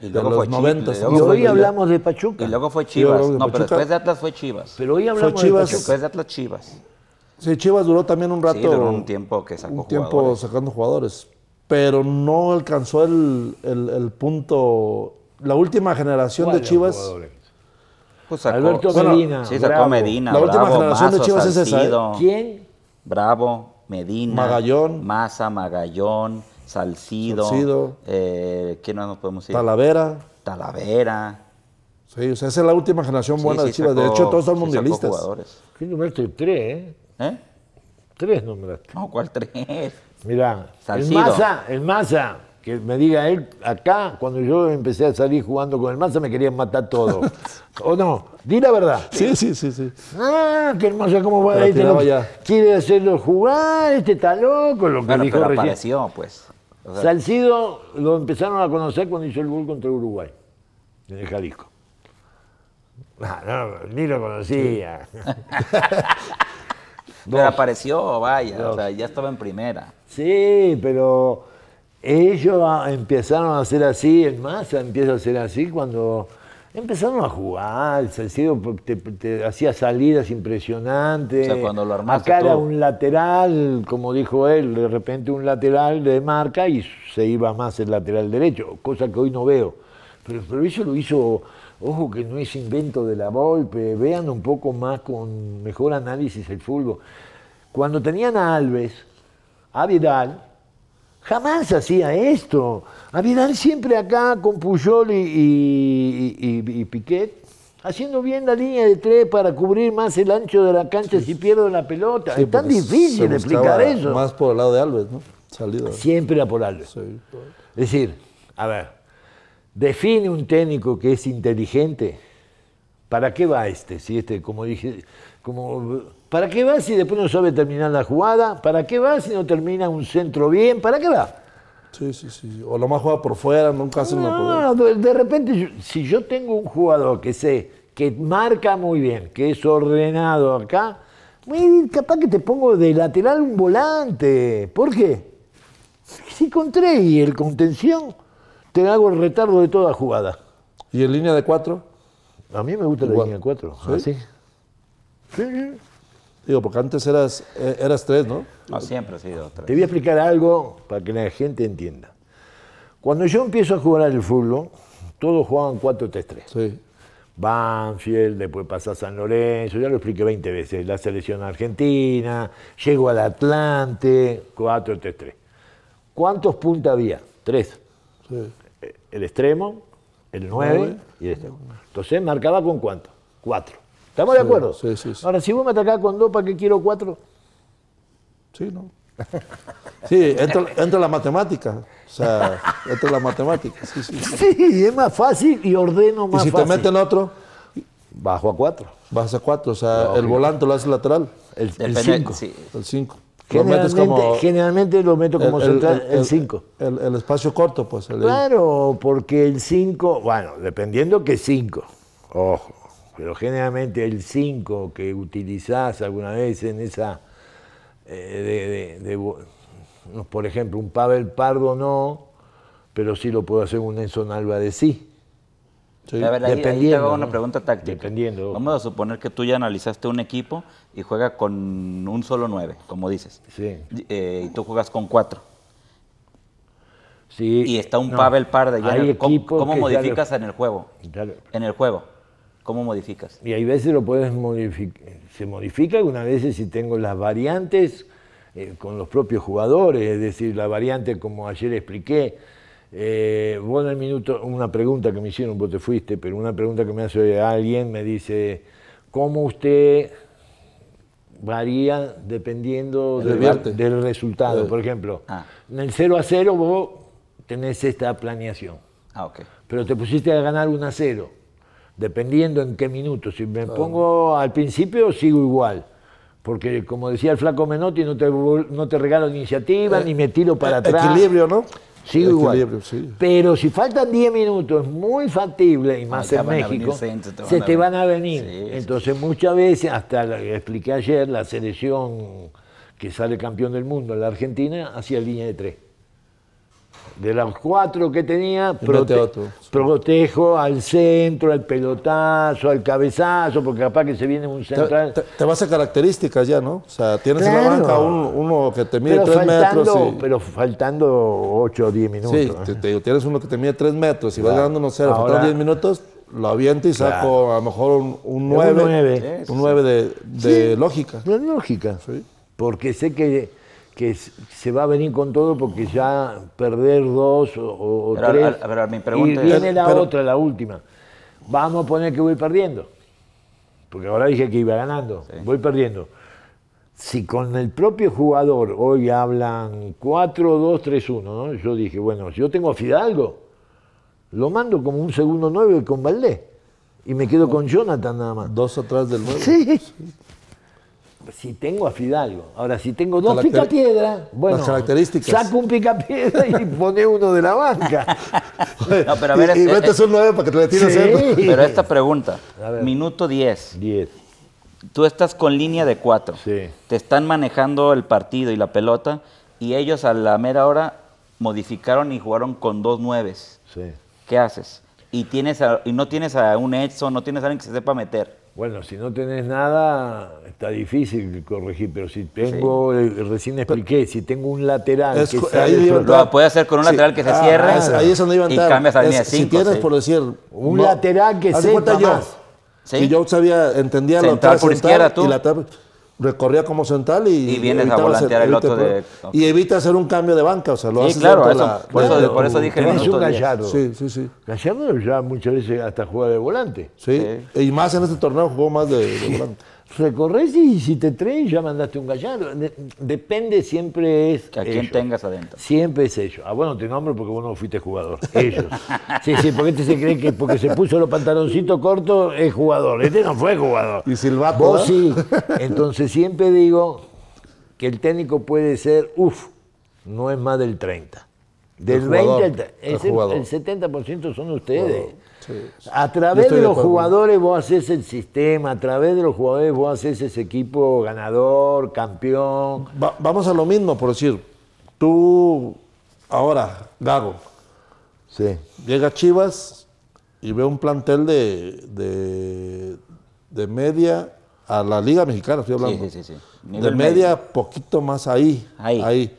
Y luego de los 90. Y hoy hablamos de Pachuca. Y luego fue Chivas. No, pero después de Atlas fue Chivas. Pero hoy hablamos de Pachuca. Después de Atlas, Chivas. Sí, Chivas duró también un rato. Sí, duró un tiempo que sacó Un tiempo sacando jugadores. Pero no alcanzó el, el, punto. La última generación de Chivas. Pues sacó, Alberto Medina. Sí, sacó Medina. La última generación de Chivas es esa. ¿eh? ¿Quién? Bravo, Medina, Magallón, Maza, Magallón, Salcido, Salcido eh, más nos podemos ir? Talavera. Talavera. Sí, o sea, esa es la última generación buena de Chivas. de hecho, todos son mundialistas. Jugadores. ¿Qué número Tres, ¿eh? ¿Eh? Tres nombraste. No, ¿cuál tres? Mira, Salcido. el Maza, el Maza que me diga él, acá, cuando yo empecé a salir jugando con el Maza, me querían matar todo. ¿O no? Di la verdad. Sí, sí, sí, sí. Ah, que el ¿cómo va? Este quiere hacerlo jugar, este está loco, lo que dijo pero apareció, pues. Salcido lo empezaron a conocer cuando hizo el gol contra Uruguay, en el Jalisco. No, ah, no, ni lo conocía. Sí. pero apareció, vaya, o sea, ya estaba en primera. Sí, pero ellos empezaron a hacer así, en masa empieza a hacer así cuando empezaron a jugar, el te, te hacía salidas impresionantes. O sea, cuando lo Acá era un lateral, como dijo él, de repente un lateral de marca y se iba más el lateral derecho, cosa que hoy no veo. Pero, pero eso lo hizo, ojo que no es invento de la golpe, vean un poco más con mejor análisis el fútbol. Cuando tenían a Alves, a Vidal, jamás hacía esto. A Vidal siempre acá con Puyol y, Piquet, haciendo bien la línea de tres para cubrir más el ancho de la cancha si pierdo la pelota. es tan difícil explicar eso. Más por el lado de Alves, ¿no? Salido. Siempre a por Alves. Es decir, a ver, define un técnico que es inteligente ¿Para qué va este? Si este, como dije, como, ¿para qué va si después no sabe terminar la jugada? ¿Para qué va si no termina un centro bien? ¿Para qué va? Sí, sí, sí. O lo más juega por fuera, nunca hace no, No, de repente, si yo tengo un jugador que sé que marca muy bien, que es ordenado acá, capaz que te pongo de lateral un volante. ¿Por qué? Si con tres y el contención, te hago el retardo de toda jugada. ¿Y en línea de cuatro? A mí me gusta la línea 4. ¿Ah, sí? Sí, sí. Digo, porque antes eras, eh, eras tres, ¿no? No, siempre he sido tres. Te voy a explicar algo para que la gente entienda. Cuando yo empiezo a jugar al fútbol, todos jugaban 4-3-3. Sí. Banfield, después pasa San Lorenzo, ya lo expliqué 20 veces. La selección argentina, llego al Atlante, 4-3-3. ¿Cuántos puntos había? Tres. Sí. Eh, el extremo, el 9 y este. Entonces marcaba con cuánto? 4. ¿Estamos de acuerdo? Sí, sí, Ahora, si vos me atacás con 2, ¿para qué quiero 4? Sí, ¿no? Sí, entra, la matemática. O sea, entra la matemática. Sí, sí, sí. es más fácil y ordeno más fácil. Y si te meten otro, bajo a 4. Bajas a 4, o sea, el volante lo hace lateral. El 5. El 5. Generalmente lo, meto como central el 5. El, espacio corto, pues. claro, porque el 5, bueno, dependiendo que 5, ojo, pero generalmente el 5 que utilizás alguna vez en esa, eh, por ejemplo, un Pavel Pardo no, pero sí lo puedo hacer un Enzo Álvarez de Sí. una pregunta táctica. Dependiendo. Vamos a suponer que tú ya analizaste un equipo y juega con un solo 9, como dices. Sí. y eh, tú juegas con 4. Sí. Y está un no, Pavel Parda. Ya ¿Cómo, modificas en el juego? en el juego. ¿Cómo modificas? Y hay veces lo puedes modificar. Se modifica algunas veces si tengo las variantes eh, con los propios jugadores. Es decir, la variante, como ayer expliqué, eh, en el minuto, una pregunta que me hicieron, vos te fuiste, pero una pregunta que me hace alguien me dice, ¿cómo usted varía dependiendo del, resultado. Eh. Por ejemplo, ah. en el 0 a 0 vos tenés esta planeación. Ah, Pero te pusiste a ganar 1 a 0, dependiendo en qué minuto. Si me pongo al principio, sigo igual. Porque como decía el flaco Menotti, no te, no te regalo iniciativa, eh, ni me tiro para eh, atrás. Equilibrio, ¿no? Sí, igual. Pero si faltan 10 minutos, es muy factible, y más ah, en México, se te van a venir. Entonces, muchas veces, hasta que expliqué ayer, la selección que sale campeón del mundo en la Argentina hacía línea de tres de las cuatro que tenía, protejo al centro, al pelotazo, al cabezazo, porque capaz que se viene un central. Te, vas a características ya, ¿no? O sea, tienes en la banca uno que te mide tres metros. Pero faltando ocho o diez minutos. Sí, tienes uno que te mide tres metros y vas ganando, no sé, faltando diez minutos, lo aviento y saco a lo mejor un, nueve 9. Un 9, un 9 de, lógica. sí. De lógica. Porque sé que que se va a venir con todo porque ya perder dos o, tres. pregunta y viene la otra, la última. Vamos a poner que voy perdiendo. Porque ahora dije que iba ganando. Voy perdiendo. Si con el propio jugador hoy hablan 4-2-3-1, ¿no? yo dije, bueno, si yo tengo a Fidalgo, lo mando como un segundo nueve con Valdés. Y me quedo con Jonathan nada más. Dos atrás del 9. Sí si tengo a Fidalgo. Ahora, si tengo dos pica picapiedras, bueno, saco un picapiedra y pone uno de la banca. no, pero a ver, y, y este, metes eh, un nueve para que te le tires sí. Pero esta pregunta, minuto 10. 10. Tú estás con línea de cuatro. Sí. Te están manejando el partido y la pelota y ellos a la mera hora modificaron y jugaron con dos nueves. Sí. ¿Qué haces? Y, tienes y no tienes a un Edson, no tienes a alguien que se sepa meter. Bueno, si no tenés nada, está difícil corregir, pero si tengo, eh, recién expliqué, si tengo un lateral que lo puede hacer con un lateral que se ah, cierra ah, ahí es donde iba a entrar. y cambias a Si tienes, por decir, un lateral que se más. Y yo sabía, entendía la por Y la recorría como central y, y vienes a el otro Y evita hacer un cambio de banca, o sea, lo sí, hace claro, por, eso, por, eso, dije un Gallardo. Sí, sí, sí. Gallardo ya muchas veces hasta juega de volante. Sí, y más en este torneo jugó más de, de volante recorres y si te traes ya mandaste un gallardo. depende, siempre es. A quien tengas adentro. Siempre es ellos. Ah, bueno, te nombro porque vos no fuiste jugador. Ellos. sí, sí, porque este se cree que porque se puso los pantaloncitos cortos es jugador. Este no fue jugador. Y Silvato. Vos sí. Entonces siempre digo que el técnico puede ser, uff, no es más del 30. Del 20 el, 70% son ustedes. A través de los jugadores vos haces el sistema, a través de los jugadores vos haces ese equipo ganador, campeón. vamos a lo mismo, por decir, tú ahora, Gago, sí. llega Chivas y ve un plantel de, media a la Liga Mexicana, estoy hablando. Sí, sí, sí. De media, poquito más ahí. ahí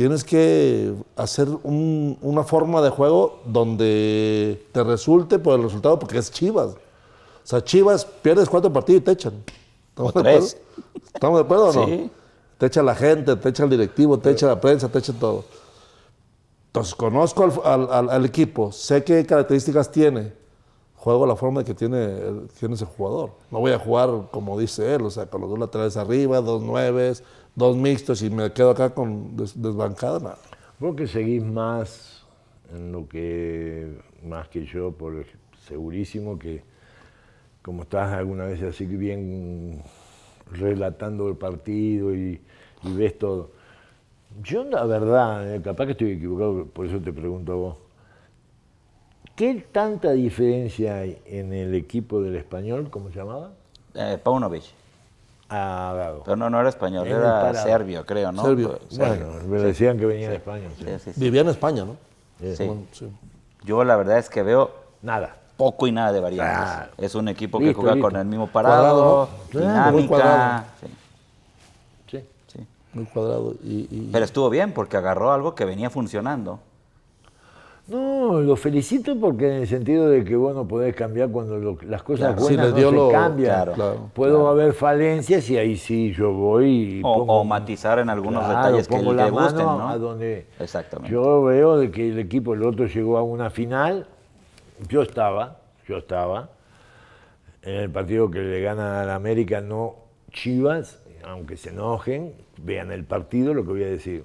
tienes que hacer una forma de juego donde te resulte por el resultado, porque es Chivas. O sea, Chivas pierdes cuatro partidos y te echan. ¿Estamos de tres. acuerdo? o no? Te echa la gente, te echa el directivo, te echa la prensa, te echa todo. Entonces, conozco al, equipo, sé qué características tiene, juego la forma que tiene, tiene ese jugador. No voy a jugar como dice él, o sea, con los dos laterales arriba, dos nueves, dos mixtos y me quedo acá con desbancada. Vos que seguís más en lo que, más que yo, por segurísimo que como estás alguna vez así bien relatando el partido y, y ves todo. Yo la verdad, eh, capaz que estoy equivocado, por eso te pregunto vos. ¿Qué tanta diferencia hay en el equipo del español, como se llamaba? Eh, vez. Pero no, no era español, era, serbio, creo, ¿no? Bueno, me decían que venía de España. Vivía en España, ¿no? Yo la verdad es que veo... Nada poco y nada de variantes. es un equipo que juega con el mismo parado, dinámica. Sí. Sí. Muy cuadrado. Y, Pero estuvo bien porque agarró algo que venía funcionando. No, lo felicito porque en el sentido de que vos no podés cambiar cuando las cosas buenas no se cambian. Puedo haber falencias y ahí sí yo voy. Y o, matizar en algunos detalles que le, gusten, ¿no? Exactamente. Yo veo de que el equipo, el otro llegó a una final, yo estaba, yo estaba, en el partido que le gana la América, no Chivas, aunque se enojen, vean el partido, lo que voy a decir.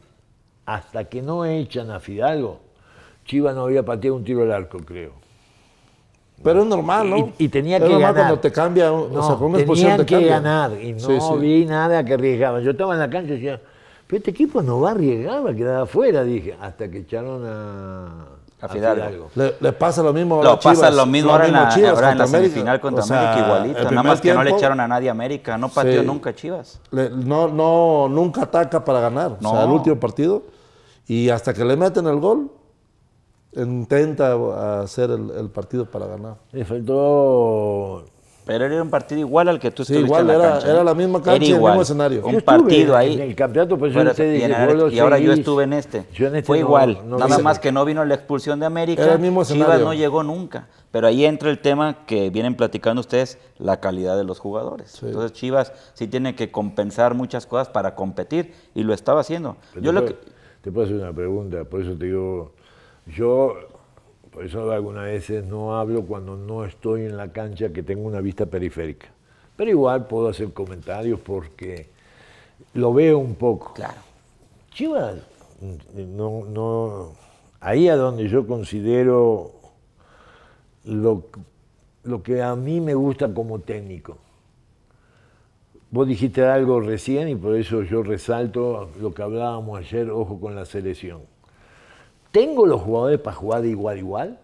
Hasta que no echan a Fidalgo, Chivas no había pateado un tiro al arco, creo. Pero es normal, ¿no? Y, y tenía es que normal cuando te cambia, no, o sea, con una que ganar y no vi nada que arriesgaba. Yo estaba en la cancha y decía, pero este equipo no va a arriesgar, va a quedar afuera, dije, hasta que echaron a... A Fidalgo. le, pasa lo mismo a no, Chivas. pasa lo mismo ahora en la, semifinal contra América igualito. Nada más que no le echaron a nadie a América. No pateó nunca Chivas. no, no, nunca ataca para ganar. No. O sea, el último partido. Y hasta que le meten el gol, intenta hacer el, partido para ganar. pero era un partido igual al que tú estuviste en la era, cancha, ¿eh? era la misma cancha el mismo escenario. Un partido ahí. En el campeonato, pues yo y, y, ahora yo estuve en este. este Fue igual. nada más que no vino la expulsión de América. mismo Chivas no llegó nunca. Pero ahí entra el tema que vienen platicando ustedes, la calidad de los jugadores. Entonces Chivas sí tiene que compensar muchas cosas para competir y lo estaba haciendo. yo lo que... te puedo hacer una pregunta, por eso te digo yo, por eso algunas veces no hablo cuando no estoy en la cancha que tengo una vista periférica. Pero igual puedo hacer comentarios porque lo veo un poco. Claro. Chivas, ahí a donde yo considero lo, lo que a mí me gusta como técnico. Vos dijiste algo recién y por eso yo resalto lo que hablábamos ayer, ojo con la selección tengo los jugadores para jugar de igual a igual.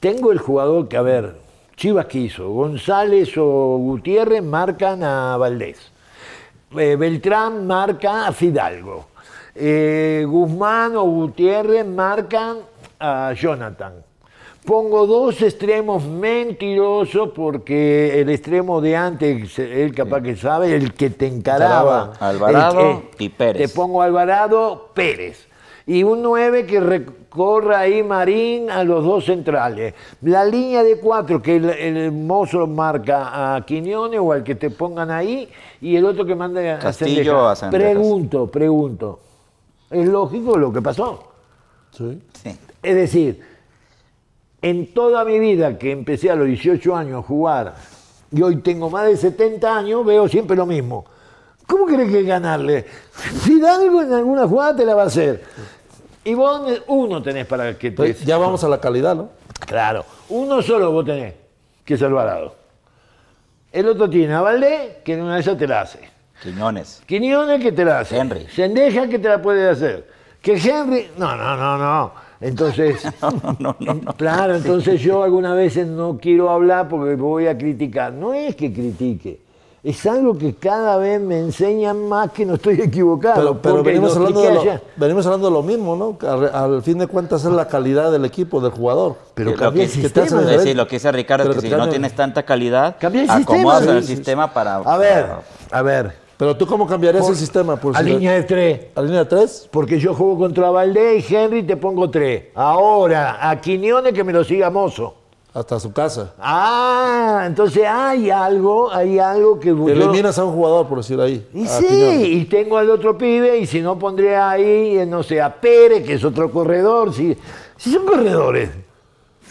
Tengo el jugador que, a ver, Chivas quiso. González o Gutiérrez marcan a Valdés. Eh, Beltrán marca a Fidalgo. Eh, Guzmán o Gutiérrez marcan a Jonathan. Pongo dos extremos mentirosos porque el extremo de antes, él capaz que sabe, el que te encaraba. Alvarado y Te pongo Alvarado, Pérez y un 9 que recorra ahí Marín a los dos centrales. La línea de 4 que el, mozo marca a Quiñones o al que te pongan ahí y el otro que manda Castillo a Castillo Pregunto, pregunto. Es lógico lo que pasó. sí. Es decir, en toda mi vida que empecé a los 18 años a jugar y hoy tengo más de 70 años, veo siempre lo mismo ¿Cómo crees que ganarle? Si da algo en alguna jugada te la va a hacer. Y vos uno tenés para que te... Pues, ya vamos a la calidad, ¿no? Claro. Uno solo vos tenés, que es Alvarado. El otro tiene a Valdés, que en una de esas te la hace. Quiñones. Quiñones que te la hace. Henry. Sendeja que te la puede hacer. Que Henry... No, no, no, no. Entonces, no, no, no, claro, entonces yo algunas veces no quiero hablar porque voy a criticar. No es que critique, es algo que cada vez me enseña más que no estoy equivocado. Pero, venimos, hablando de lo, mismo, ¿no? Al, fin de cuentas es la calidad del equipo, del jugador. Pero lo que, el sistema. decir, lo que dice Ricardo es que si no tienes tanta calidad, el acomodas el sistema para... A ver, a ver. Pero tú cómo cambiarías el sistema? Por a línea de tres. ¿A línea de tres? Porque yo juego contra Valdés y Henry te pongo tres. Ahora, a Quiñones que me lo siga Mozo hasta su casa. Ah, entonces hay algo, hay algo que... Te eliminas a un jugador, por decirlo ahí. Y sí, y tengo al otro pibe, y si no pondría ahí, eh, no sé, a Pérez, que es otro corredor. Sí son corredores,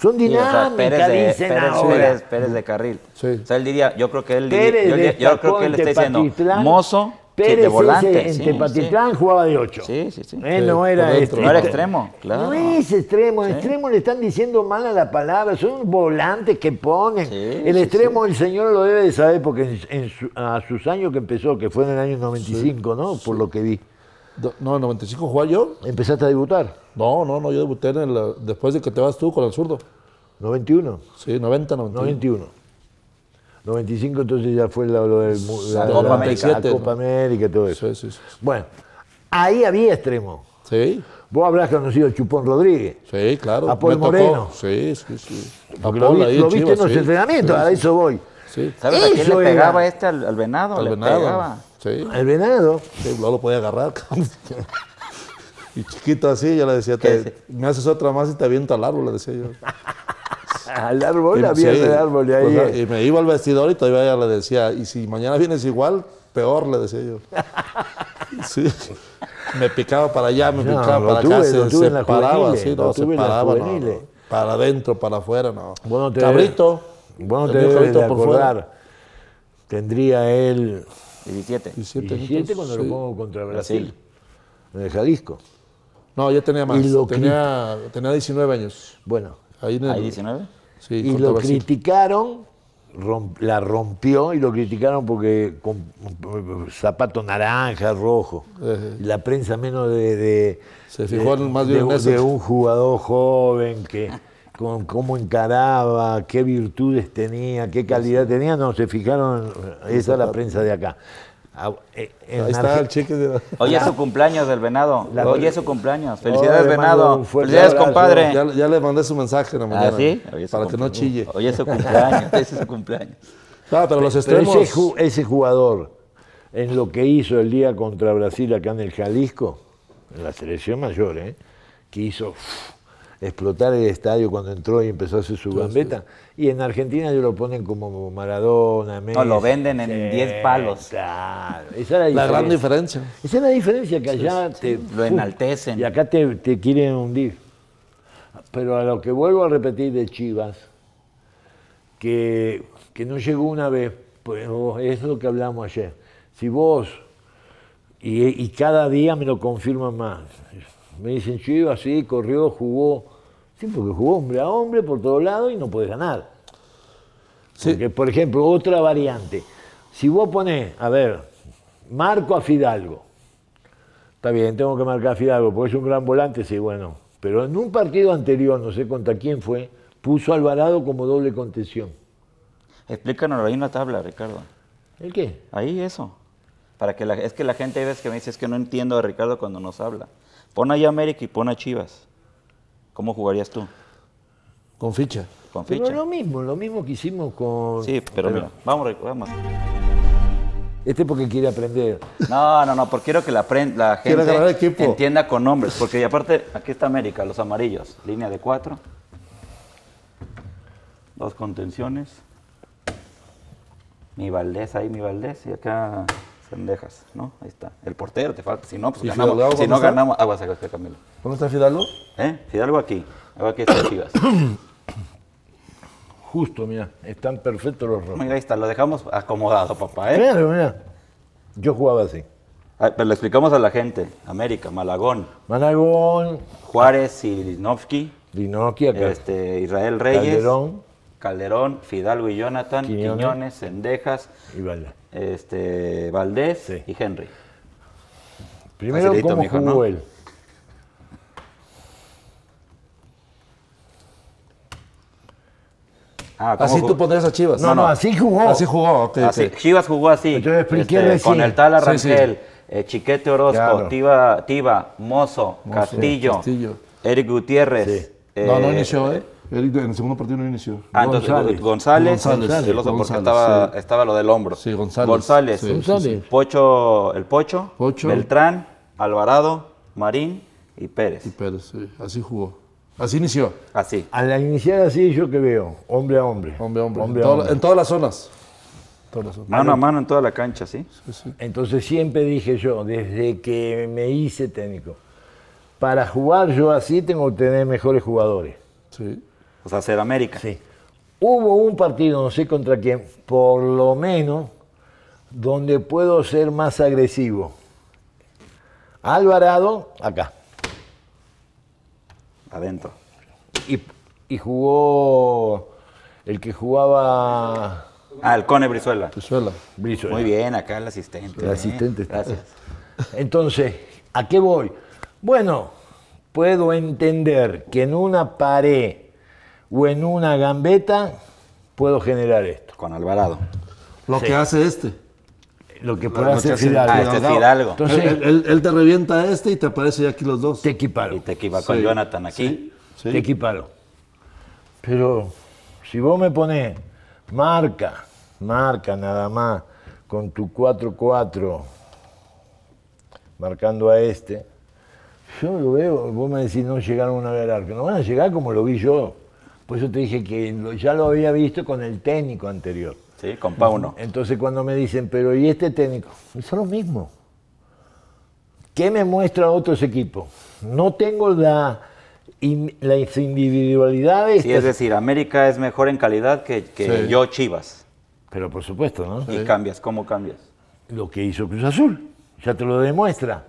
son dinámicas, Pérez dicen Pérez, ahora. Pérez, de carril. Sí. O sea, él diría, yo creo que él diría, yo creo que él está diciendo, mozo pero volante, ese, en Tepatitlán jugaba de 8. Sí, sí, sí. Eh, este, no era este, extremo. No extremo, claro. No es extremo, extremo le están diciendo mal a la palabra, son volantes que ponen. el extremo, el señor lo debe de saber, porque a sus años que empezó, que fue en el año 95, ¿no? Por lo que vi. No, en 95 jugaba yo. ¿Empezaste a debutar? No, no, no, yo debuté después de que te vas tú con el zurdo. 91. Sí, 90, 91. 95 entonces ya fue lo, la, Copa, América, todo eso. Sí, sí, sí. Bueno, ahí había extremo. Sí. Vos habrás conocido a Chupón Rodríguez. Sí, claro. A Paul Moreno. Sí, sí, sí. lo, viste en los entrenamientos, a eso voy. Sí. ¿Sabes a quién le pegaba este al, venado? Al venado. Sí. Al venado. Sí, no lo podía agarrar. y chiquito así, yo le decía, te, me haces otra más y te aviento al árbol, le decía yo. Al árbol, había sí, árbol. Y, ahí, pues y me iba al vestidor y todavía le decía, y si mañana vienes igual, peor, le decía yo. Me picaba para allá, me picaba para tuve, acá, se, paraba, sí, se paraba, eh. para adentro, para afuera, no. Bueno, cabrito. Bueno, te debes de acordar, tendría él... 17. 17, cuando lo pongo contra Brasil, en el Jalisco. No, yo tenía más, tenía, tenía 19 años. Bueno, Ahí y lo criticaron, la rompió y lo criticaron porque con, zapato naranja, rojo. Eh. La prensa menos de, de un, jugador joven que con cómo encaraba, qué virtudes tenía, qué calidad tenía, no, se fijaron, esa es la prensa de acá. Ah, eh, Ahí está el cheque de... Hoy es su cumpleaños del venado. Oye Hoy es su cumpleaños. Felicidades, venado. Felicidades, compadre. Ya, le mandé su mensaje en la ah, mañana. Para que no chille. Hoy es su cumpleaños. su cumpleaños. pero ese, jugador, en lo que hizo el día contra Brasil acá en el Jalisco, en la selección mayor, ¿eh? que hizo explotar el estadio cuando entró y empezó a hacer su gambeta. Y en Argentina ellos lo ponen como Maradona, No, lo venden en 10 palos. Claro, esa es la, gran diferencia. Esa es la diferencia que allá te... lo enaltecen. Y acá te, quieren hundir. Pero a lo que vuelvo a repetir de Chivas, que, que no llegó una vez, pues oh, es lo que hablamos ayer. Si vos, y, y cada día me lo confirman más, me dicen Chivas, sí, corrió, jugó, Sí, porque jugó hombre a hombre por todos lados y no puede ganar. Porque, por ejemplo, otra variante. Si vos ponés, a ver, marco a Fidalgo. Está bien, tengo que marcar a Fidalgo porque es un gran volante, sí, bueno. Pero en un partido anterior, no sé contra quién fue, puso a Alvarado como doble contención. Explícanos ahí en la tabla, Ricardo. ¿El qué? Ahí eso. Para que es que la gente a veces que me dice es que no entiendo a Ricardo cuando nos habla. Pon ahí a América y pon a Chivas. ¿Cómo jugarías tú? Con ficha. Con ficha. Pero lo mismo, lo mismo que hicimos con. Sí, pero, mira, vamos, vamos. Este porque quiere aprender. No, no, no, porque quiero que la, la gente entienda con nombres. Porque aparte, aquí está América, los amarillos. Línea de cuatro. Dos contenciones. Mi Valdés ahí, mi Valdés. Y acá pendejas, ¿no? Ahí está. El portero te falta. Si no, pues ganamos. si no ganamos, aguas acá, Camilo. ¿Dónde está Fidalgo? ¿Eh? Fidalgo aquí. Aquí está Chivas. Justo, mira. Están perfectos los rojos. Mira, ahí está. Lo dejamos acomodado, papá, ¿eh? Mira, mira. Yo jugaba así. pero le explicamos a la gente. América, Malagón. Malagón. Juárez y Linovsky. Linovsky acá. Este, Israel Reyes. Calderón. Calderón, Fidalgo y Jonathan, Quiñones, Cendejas. Y Bala este, Valdés y Henry. Primero, Facilito, ¿cómo jugó él? Ah, así tú pondrías a Chivas. No, no, así jugó. Así jugó, ok. Chivas jugó así. Yo este, Con el tal Arrangel, eh, Chiquete Orozco, Tiba Tiva, Mozo, Castillo, Eric Gutiérrez. no, no eh, inició, ¿eh? en el segundo partido no inició. Ah, González. el otro porque estaba, lo del hombro. Sí, González. González, Pocho, el Pocho, Beltrán, Alvarado, Marín y Pérez. Y Pérez, sí. Así jugó. Así inició. Así. Al iniciar así, yo que veo, hombre a hombre. Hombre a hombre. en, todas las zonas. Mano a mano en toda la cancha, ¿sí? Sí, sí Entonces siempre dije yo, desde que me hice técnico, para jugar yo así tengo que tener mejores jugadores. Sí o sea, ser América. Sí. Hubo un partido, no sé contra quién, por lo menos, donde puedo ser más agresivo. Alvarado, acá. Adentro. Y, jugó el que jugaba... Ah, el Cone Brizuela. Brizuela. Muy bien, acá el asistente. El ¿eh? asistente. Gracias. Entonces, ¿a qué voy? Bueno, puedo entender que en una pared o en una gambeta puedo generar esto. Con Alvarado. Lo que hace este. Lo que puede hacer Fidalgo. Ah, este Entonces, él, te revienta a este y te aparece aquí los dos. Te equiparo. Y te equipa con Jonathan aquí. Te equiparo. Pero si vos me pones marca, marca nada más, con tu 4-4, marcando a este, yo lo veo, vos me decís no llegaron una vez al arco. No van a llegar como lo vi yo. Pues eso te dije que ya lo había visto con el técnico anterior. Sí, con Pauno. Entonces cuando me dicen, pero ¿y este técnico? Es lo mismo. ¿Qué me muestra otros equipos? No tengo la, in, las individualidades. Sí, es decir, América es mejor en calidad que, yo Chivas. Pero por supuesto, ¿no? Y cambias, ¿cómo cambias? Lo que hizo Cruz Azul, ya te lo demuestra.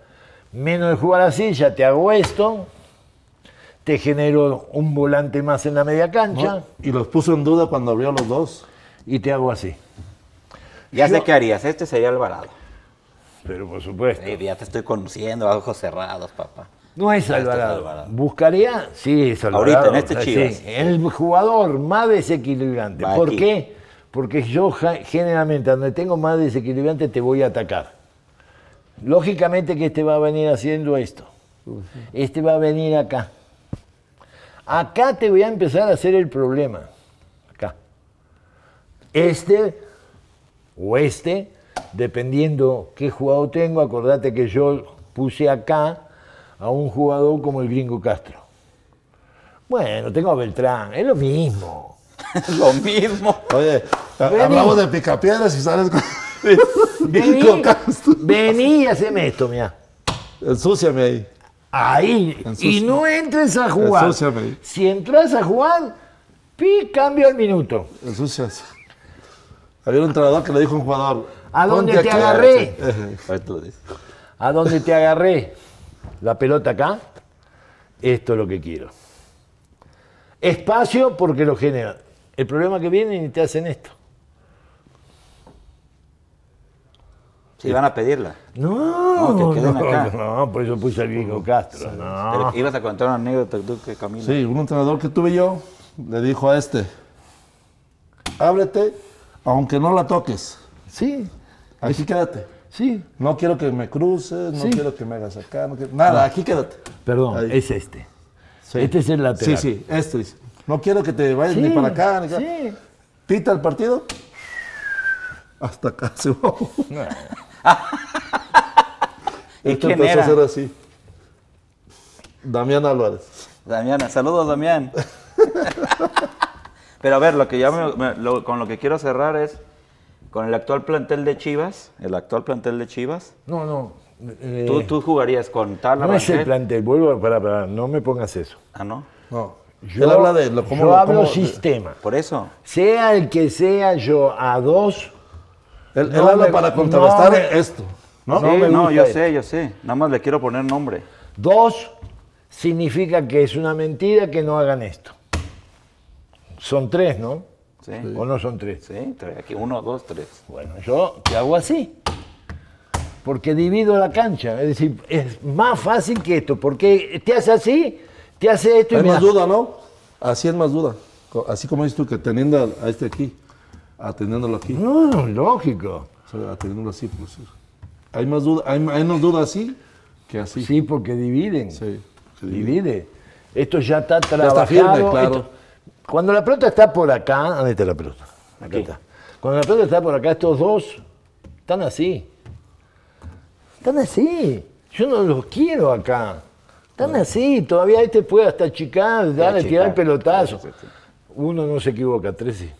Menos de jugar así, ya te hago esto, te genero un volante más en la media cancha. Y los puso en duda cuando abrió los dos. Y te hago así. Ya sé qué harías, este sería Alvarado. Pero por supuesto. ya te estoy conociendo a ojos cerrados, papá. No es Alvarado. Buscaría, sí, es Alvarado. Ahorita, en este Chivas. el jugador más desequilibrante. ¿Por qué? Porque yo generalmente, donde tengo más desequilibrante, te voy a atacar. Lógicamente que este va a venir haciendo esto. Este va a venir acá. Acá te voy a empezar a hacer el problema. Acá. Este o este, dependiendo qué jugador tengo, acordate que yo puse acá a un jugador como el gringo Castro. Bueno, tengo a Beltrán, es lo mismo. lo mismo. Oye, hablamos de picapiedras y sales con Gringo Castro. Vení y haceme esto, mira. Ensúciame ahí. Ahí. Y no entres a jugar. Si entras a jugar, pi, cambio al minuto. Ensucias. Había un entrenador que le dijo un jugador. ¿A dónde te agarré? ¿A dónde te agarré? La pelota acá. Esto es lo que quiero. Espacio porque lo genera. El problema que viene y te hacen esto. Sí, iban a pedirla. No, no, no, por eso puse a Diego Castro. No. ibas a contar una anécdota tú que Camilo. Sí, un entrenador que tuve yo le dijo a este, ábrete aunque no la toques. Sí. Aquí quédate. Sí. No quiero que me cruces, no quiero que me hagas acá, no quiero... nada, ah. aquí quédate. Perdón, es este. Este es el lateral. Sí, sí, este dice No quiero que te vayas ni para acá, ni acá. Sí. Pita el partido. Hasta acá se va. ¿Y empezó así. Damián Álvarez. Damiana, saludos Damián. Pero a ver, lo que ya con lo que quiero cerrar es con el actual plantel de Chivas, el actual plantel de Chivas. No, no. ¿Tú, eh, jugarías con tal No es el plantel, vuelvo para, para, no me pongas eso. Ah, no. No. Yo, Él habla de yo hablo sistema. Por eso. Sea el que sea, yo a dos él, habla para contrarrestar esto. No, no, yo sé, yo sé. Nada más le quiero poner nombre. Dos, significa que es una mentira que no hagan esto. Son tres, ¿no? Sí. ¿O no son tres? Sí, tres. Aquí uno, dos, tres. Bueno, yo te hago así. Porque divido la cancha. Es decir, es más fácil que esto. Porque te hace así, te hace esto y más duda, ¿no? Así es más duda. Así como dices tú, que teniendo a este aquí atendiéndolo aquí. No, lógico. O así, pues. Hay más duda, hay menos duda así que así. Sí, porque dividen. Sí. Divide. Esto ya está trabajado. cuando la pelota está por acá, ¿dónde ah, está la pelota? aquí. está. Cuando la pelota está por acá, estos dos están así. Están así. Yo no los quiero acá. Están así. Todavía este puede hasta achicar, dale, tirar el pelotazo. Uno no se equivoca, tres sí.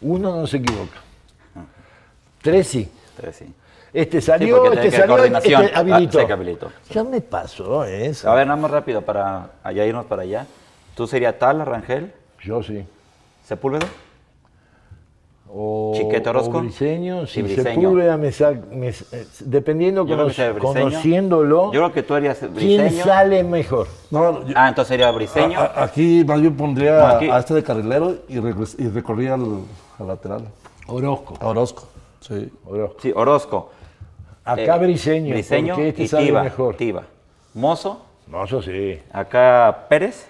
Uno no se equivoca. Ah. Tres sí. Tres sí. Este salió, este este ah, sí, este salió, habilitó. Ya me pasó eso. A ver, nada más rápido para allá irnos para allá. ¿Tú serías tal, Rangel? Yo sí. ¿Sepúlveda? o, Chiquete Orozco. O Briseño, sí, Briseño. Sepúlveda, me me, eh, dependiendo, conociéndolo, yo creo que tú harías Briseño. ¿quién sale mejor? No, ah, entonces sería Briseño. aquí más pondría a este de carrilero y, y recorría al, lateral. Orozco. Orozco, sí. Orozco. Sí, Orozco. Acá eh, Briseño, Briseño qué este y sale mejor. Mozo. Mozo, sí. Acá Pérez.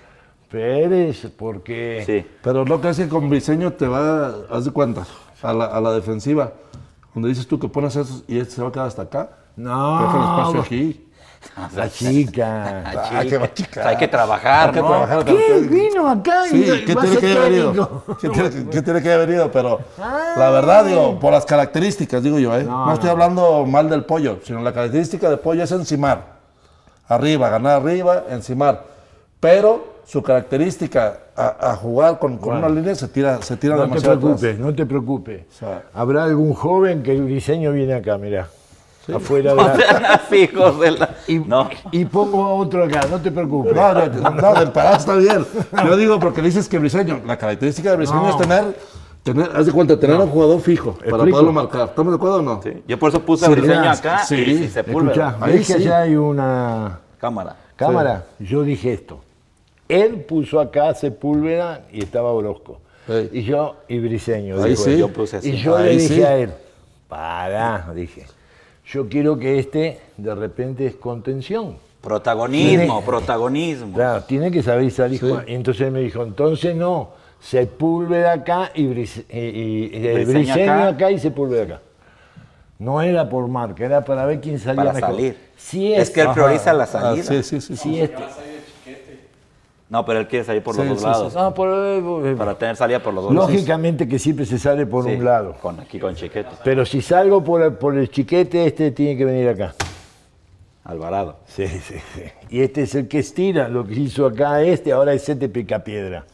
Pérez, porque. Sí. Pero lo que hace con Briseño te va, haz de cuenta, a la, defensiva. Cuando dices tú que pones eso y este se va a quedar hasta acá. No. aquí. La chica. La chica. hay que trabajar, ¿Qué vino acá? Sí, ¿qué tiene que haber venido? ¿Qué tiene, que haber venido? Pero la verdad, digo, por las características, digo yo, ¿eh? No, no estoy hablando mal del pollo, sino la característica del pollo es encimar. Arriba, ganar arriba, encimar. Pero su característica a, a jugar con, con una línea se tira, se tira demasiado. Te no te preocupes, no te preocupes. Habrá algún joven que el diseño viene acá, mira, Afuera de la... fijos de la... Y, no. y pongo a otro acá, no te preocupes. No, no, no, el para está bien. Yo digo porque dices que Briseño, la característica de Briseño es tener Tener, haz de cuenta, tener no. un jugador fijo para poderlo marcar. ¿Estamos de acuerdo o no? Sí. Yo por eso puse sí, el acá sí. se Ahí que allá hay una cámara. Cámara. Yo dije esto. Él puso acá Sepúlveda y estaba Orozco. Y yo, y Briseño. yo Y yo le dije a él, pará, dije, yo quiero que este de repente es contención. Protagonismo, protagonismo. Claro, tiene que saber salir. Y entonces me dijo, entonces no, Sepúlveda acá y, Briseño, acá. y Sepúlveda acá. No era por marca, era para ver quién salía para Salir. Este- es, que él prioriza la salida. Ah, sí, sí, sí. Este- no, pero él quiere salir por los dos lados. Ah, para tener salida por los dos lados. Lógicamente que siempre se sale por un lado. Con, aquí con chiquete. Pero si salgo por el, chiquete, este tiene que venir acá. Alvarado. Sí, sí, sí. Y este es el que estira, lo que hizo acá este, ahora es este picapiedra.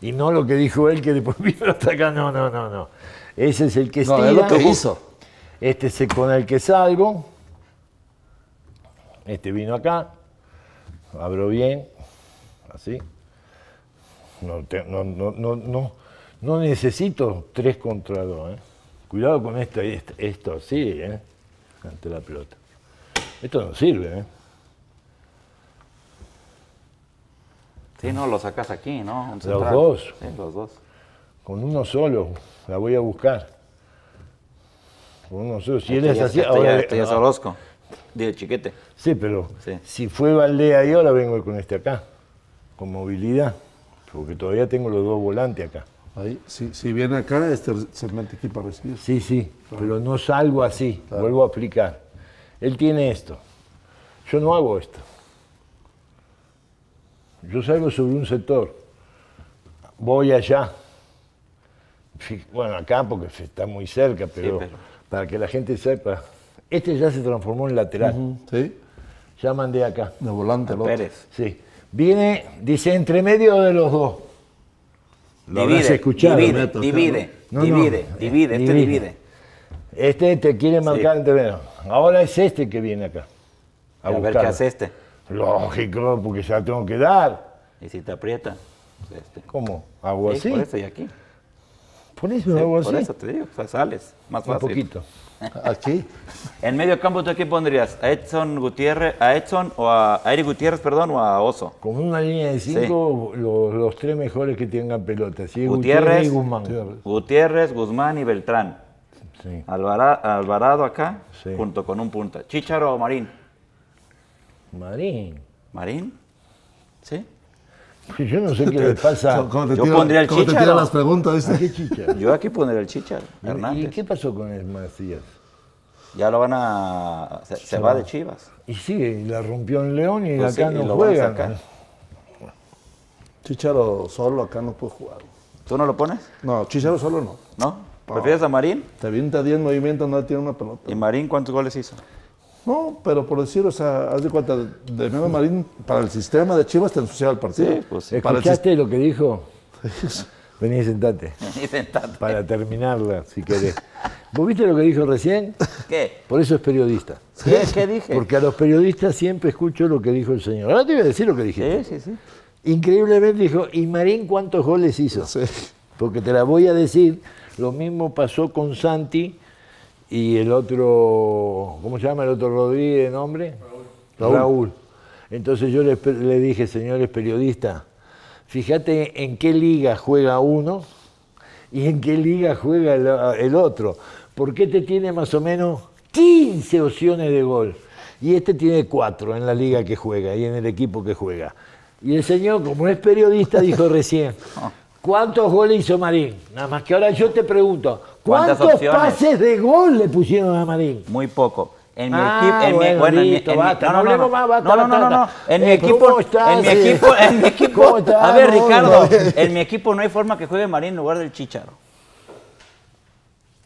Y no lo que dijo él que después vino hasta acá, no, no, no, no. Ese es el que estira. lo que hizo. Este es con el que salgo. Este vino acá. Abro bien así. No, no, no, no, necesito tres contra dos. ¿eh? Cuidado con esto, esto así, ¿eh? ante la pelota. Esto no sirve. ¿eh? Sí, no, lo sacas aquí, ¿no? los dos. los dos. Con uno solo, la voy a buscar. Con uno solo. Si él es así, ahora. Este chiquete. Sí, pero si fue Valdea y ahora vengo con este acá movilidad, porque todavía tengo los dos volantes acá. Ahí, si, viene acá, este segmento aquí para recibir. Sí, sí, pero no salgo así, vuelvo a aplicar. Él tiene esto, yo no hago esto. Yo salgo sobre un sector, voy allá. Bueno, acá porque está muy cerca, pero, para que la gente sepa, este ya se transformó en lateral. Sí. Ya mandé acá. De volante, Sí. Viene, dice, entre medio de los dos. Lo divide, escuchado, divide, divide, divide, eh, divide, este divide. Este te quiere marcar entre medio. Ahora es este que viene acá. A, ver qué hace este. Lógico, porque ya tengo que dar. ¿Y si te aprieta? Este. ¿Cómo? ¿Hago así? Este y aquí por eso te digo, sales más fácil. Un poquito. Aquí. Ah, en medio campo, ¿tú aquí pondrías? ¿A Edson Gutiérrez, a Edson o a, Eric Gutiérrez, perdón, o a Oso? Con una línea de cinco, los, tres mejores que tengan pelota. Gutiérrez, y Guzmán. Gutiérrez, Guzmán y Beltrán. Alvarado acá, junto con un punta. ¿Chicharo o Marín? Marín. ¿Marín? ¿Sí? Yo no sé qué le pasa. yo el las preguntas? Yo aquí pondría el Chichar, Hernández. ¿Y qué pasó con el Macías? Ya lo van a. Se, va, de Chivas. Y sí, la rompió en León y pues acá no juega. Chicharo solo acá no puede jugar. ¿Tú no lo pones? No, Chicharo solo no. ¿No? ¿Prefieres a Marín? Te avienta 10 movimientos, no tiene una pelota. ¿Y Marín cuántos goles hizo? No, pero por decirlo o sea, haz de cuenta, de nuevo Marín, para el sistema de Chivas está ensuciaba el partido. Pues lo que dijo? Vení sentate. Para terminarla, si querés. ¿Vos viste lo que dijo recién? ¿Qué? Por eso es periodista. ¿Qué, dije? Porque a los periodistas siempre escucho lo que dijo el señor. Ahora te voy a decir lo que dije. Sí, sí, sí. Increíblemente dijo, ¿y Marín cuántos goles hizo? Porque te la voy a decir, lo mismo pasó con Santi y el otro, ¿cómo se llama el otro Rodríguez, nombre? Raúl. Raúl. Entonces yo le, dije, señores periodistas, fíjate en qué liga juega uno y en qué liga juega el, otro. Porque te tiene más o menos 15 opciones de gol y este tiene cuatro en la liga que juega y en el equipo que juega. Y el señor, como es periodista, dijo recién, ¿cuántos goles hizo Marín? Nada más que ahora yo te pregunto, ¿Cuántos pases de gol le pusieron a Marín? Muy poco. En mi ah, equipo, en mi, no, no, no, no, no, no, en mi equipo, en mi equipo, a ver, Ricardo, en mi equipo no hay forma que juegue Marín en lugar del Chicharo.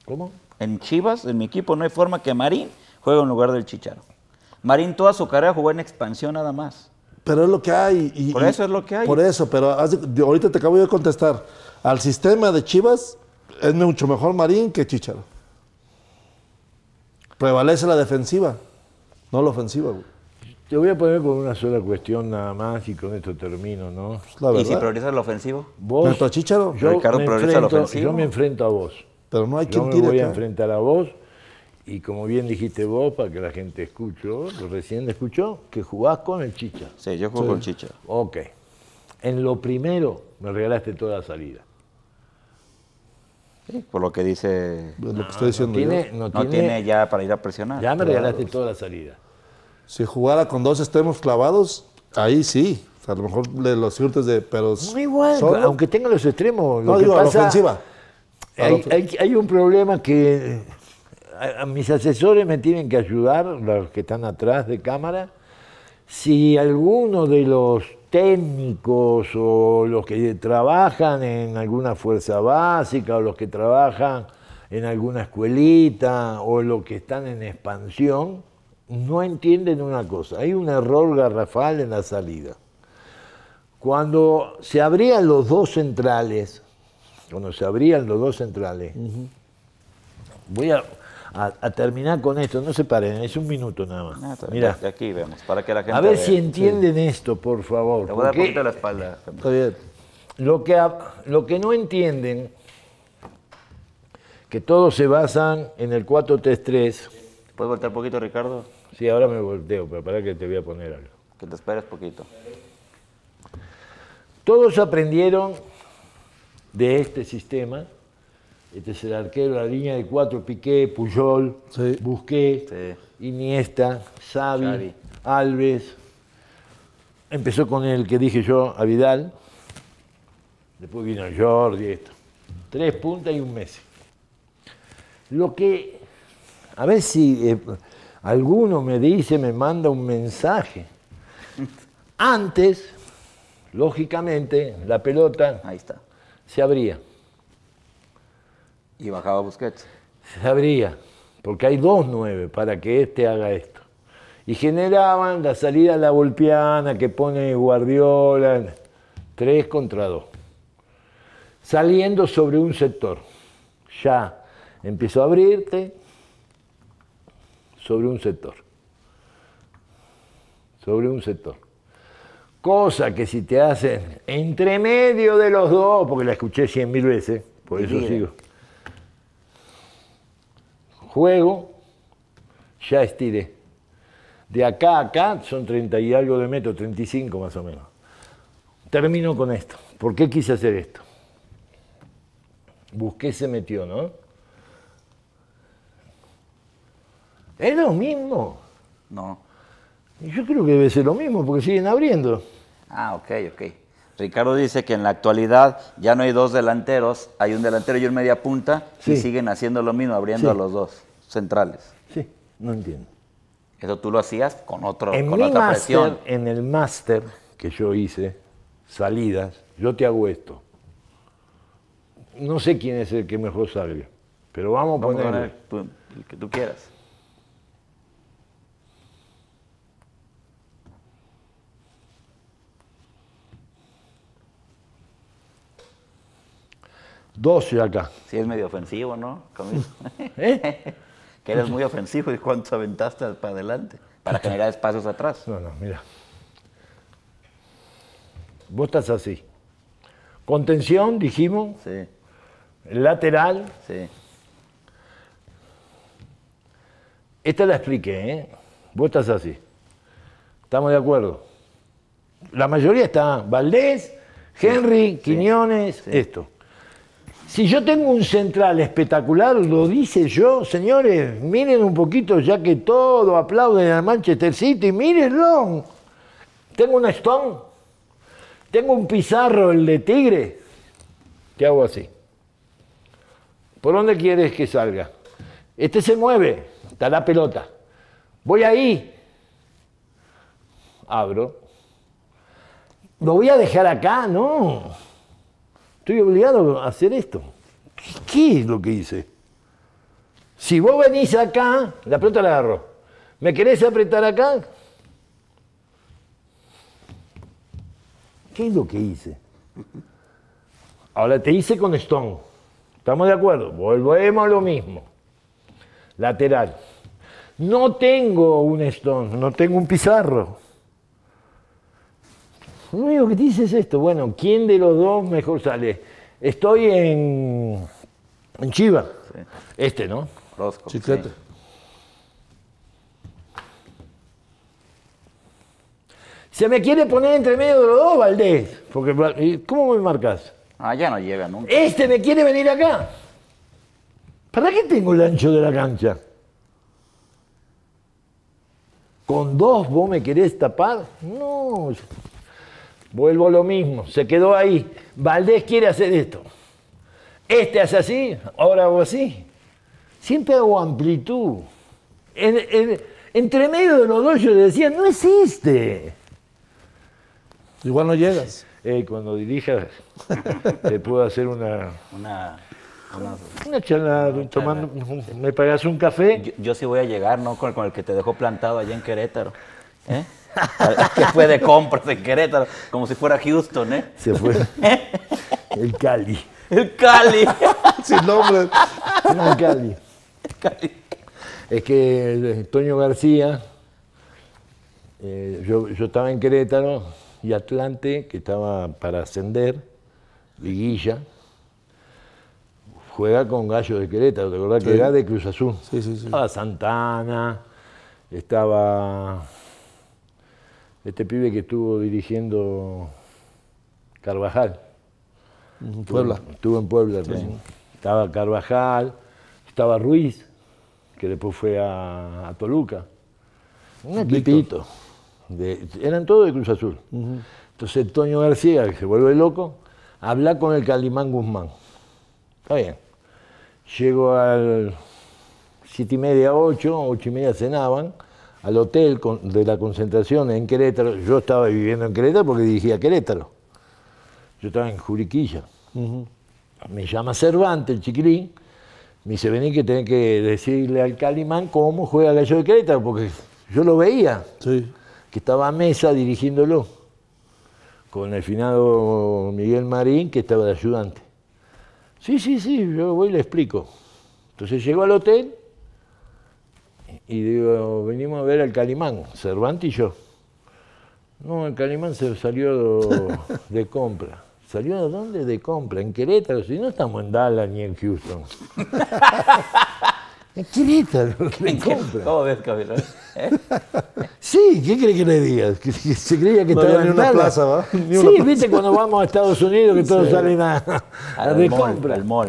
¿Cómo? En Chivas, en mi equipo no hay forma que Marín juegue en lugar del Chicharo. Marín toda su carrera jugó en expansión nada más. Pero es lo que hay. Y, por eso es lo que hay. Por eso, pero ahorita te acabo de contestar. Al sistema de Chivas es mucho mejor Marín que Chicharo. Prevalece la defensiva, no la ofensiva, Te voy a poner con una sola cuestión nada más y con esto termino, ¿no? ¿Y si progresa el ofensivo? ¿Vos? Chicharo? Yo me enfrento, Yo me enfrento a vos. Pero no hay yo me voy a enfrentar a vos y como bien dijiste vos, para que la gente escuche, recién escuchó, que jugás con el Chicha. Sí, yo juego con Chicha. Ok. En lo primero me regalaste toda la salida por lo que dice. no, tiene, ya para ir a presionar. Ya me regalaste toda la salida. Si jugara con dos extremos clavados, ahí sí. a lo mejor de los ciertos de. Pero no, aunque tenga los extremos. No, digo, la ofensiva. Hay, un problema que. Eh, a mis asesores me tienen que ayudar, los que están atrás de cámara. Si alguno de los técnicos o los que trabajan en alguna fuerza básica o los que trabajan en alguna escuelita o los que están en expansión, no entienden una cosa. Hay un error garrafal en la salida. Cuando se abrían los dos centrales, cuando se abrían los dos centrales, voy a a, terminar con esto. No se paren, es un minuto nada más. Mira, Mira, aquí vemos, para que la gente. A ver si entienden esto, por favor. Te voy a dar la espalda. Lo que, lo que no entienden, que todos se basan en el 4-3-3. ¿Puedes voltear poquito, Ricardo? Sí, ahora me volteo, pero para que te voy a poner algo. Que te esperes poquito. Todos aprendieron de este sistema este es el arquero, la línea de cuatro, Piqué, Puyol, Busqué, Iniesta, Xavi, Alves. Empezó con el que dije yo, a Vidal. Después vino Jordi, esto. Tres puntas y un mes. Lo que, a ver si eh, alguno me dice, me manda un mensaje. Antes, lógicamente, la pelota Ahí está. se abría. Y bajaba Busquets. sabría, porque hay dos nueve para que este haga esto. Y generaban la salida a la volpiana que pone Guardiola, tres contra dos. Saliendo sobre un sector. Ya empezó a abrirte sobre un sector. Sobre un sector. Cosa que si te hacen entre medio de los dos, porque la escuché cien mil veces, por eso sigo juego, ya estiré. De acá a acá son 30 y algo de metro, 35 más o menos. Termino con esto. ¿Por qué quise hacer esto? Busqué, se metió, ¿no? ¿Es lo mismo? No. Yo creo que debe ser lo mismo, porque siguen abriendo. Ah, ok, ok. Ricardo dice que en la actualidad ya no hay dos delanteros, hay un delantero y un media punta, y siguen haciendo lo mismo, abriendo a los dos centrales. Sí, no entiendo. Eso tú lo hacías con otro, en mi En el máster que yo hice, salidas, yo te hago esto. No sé quién es el que mejor salga, pero vamos, ponerle. a poner el que tú quieras. y acá. Sí, es medio ofensivo, ¿no? ¿Eh? eres muy ofensivo y cuánto aventaste para adelante para generar espacios atrás. No, no, mira. Vos estás así. Contención, dijimos. Sí. Lateral. Sí. Esta la expliqué, ¿eh? Vos estás así. Estamos de acuerdo. La mayoría está. Valdés, Henry, Quiñones, esto. Si yo tengo un central espectacular, lo dice yo, señores, miren un poquito, ya que todo aplauden al Manchester City, mírenlo. Tengo un Stone, tengo un Pizarro, el de Tigre. ¿Qué hago así? ¿Por dónde quieres que salga? Este se mueve, está la pelota. Voy ahí. Abro. Lo voy a dejar acá, no Estoy obligado a hacer esto. ¿Qué es lo que hice? Si vos venís acá, la pelota la agarro. ¿Me querés apretar acá? ¿Qué es lo que hice? Ahora te hice con Stone. ¿Estamos de acuerdo? Volvemos a lo mismo. Lateral. No tengo un Stone, no tengo un pizarro lo único que dices es esto, bueno, ¿quién de los dos mejor sale? Estoy en, en Chiva, este, ¿no? Rosco. Se me quiere poner entre medio de los dos, Valdés, porque ¿cómo me marcas? Ah, ya no llega nunca. Este me quiere venir acá. ¿Para qué tengo el ancho de la cancha? ¿Con dos vos me querés tapar? No. Vuelvo lo mismo, se quedó ahí. Valdés quiere hacer esto. Este hace así, ahora hago así. Siempre hago amplitud. entre medio de los dos yo le decía, no existe. Igual no llegas. Eh, cuando dirijas, te puedo hacer una... Una, una, charla, tomando, me pagas un café. Yo, sí voy a llegar, ¿no? Con, con el que te dejó plantado allá en Querétaro. ¿Eh? que fue de compras de Querétaro, como si fuera Houston, ¿eh? Se fue. El Cali. El Cali. Sin nombre. el Cali. Es que eh, Toño García, eh, yo, estaba en Querétaro y Atlante, que estaba para ascender, Liguilla, juega con Gallo de Querétaro, ¿te acordás que era de Cruz Azul? Sí, sí, sí. Estaba Santana, estaba este pibe que estuvo dirigiendo Carvajal. Puebla. Estuvo, en Puebla Estaba Carvajal, estaba Ruiz, que después fue a, Toluca. Un de eran todos de Cruz Azul. Entonces Toño García, que se vuelve loco, habla con el Calimán Guzmán. Está bien. Llego al siete y media, ocho, ocho y media cenaban al hotel de la concentración en Querétaro. Yo estaba viviendo en Querétaro porque dirigía Querétaro. Yo estaba en Juriquilla. Me llama Cervantes, el chiquilín, Me dice, vení que tenés que decirle al Calimán cómo juega el Gallo de Querétaro, porque yo lo veía. Que estaba a mesa dirigiéndolo. Con el finado Miguel Marín, que estaba de ayudante. Sí, sí, sí, yo voy y le explico. Entonces llegó al hotel y digo, venimos a ver al Calimán, Cervantes y yo. No, el Calimán se salió de compra. ¿Salió de dónde? De compra, en Querétaro. Si no estamos en Dallas ni en Houston. en Querétaro, en compra. Todo ves, ¿eh? Sí, ¿qué crees que le digas? Se creía que estaba en una plaza, ¿va? sí, viste cuando vamos a Estados Unidos que todos sale salen a, a de compra. Al mall.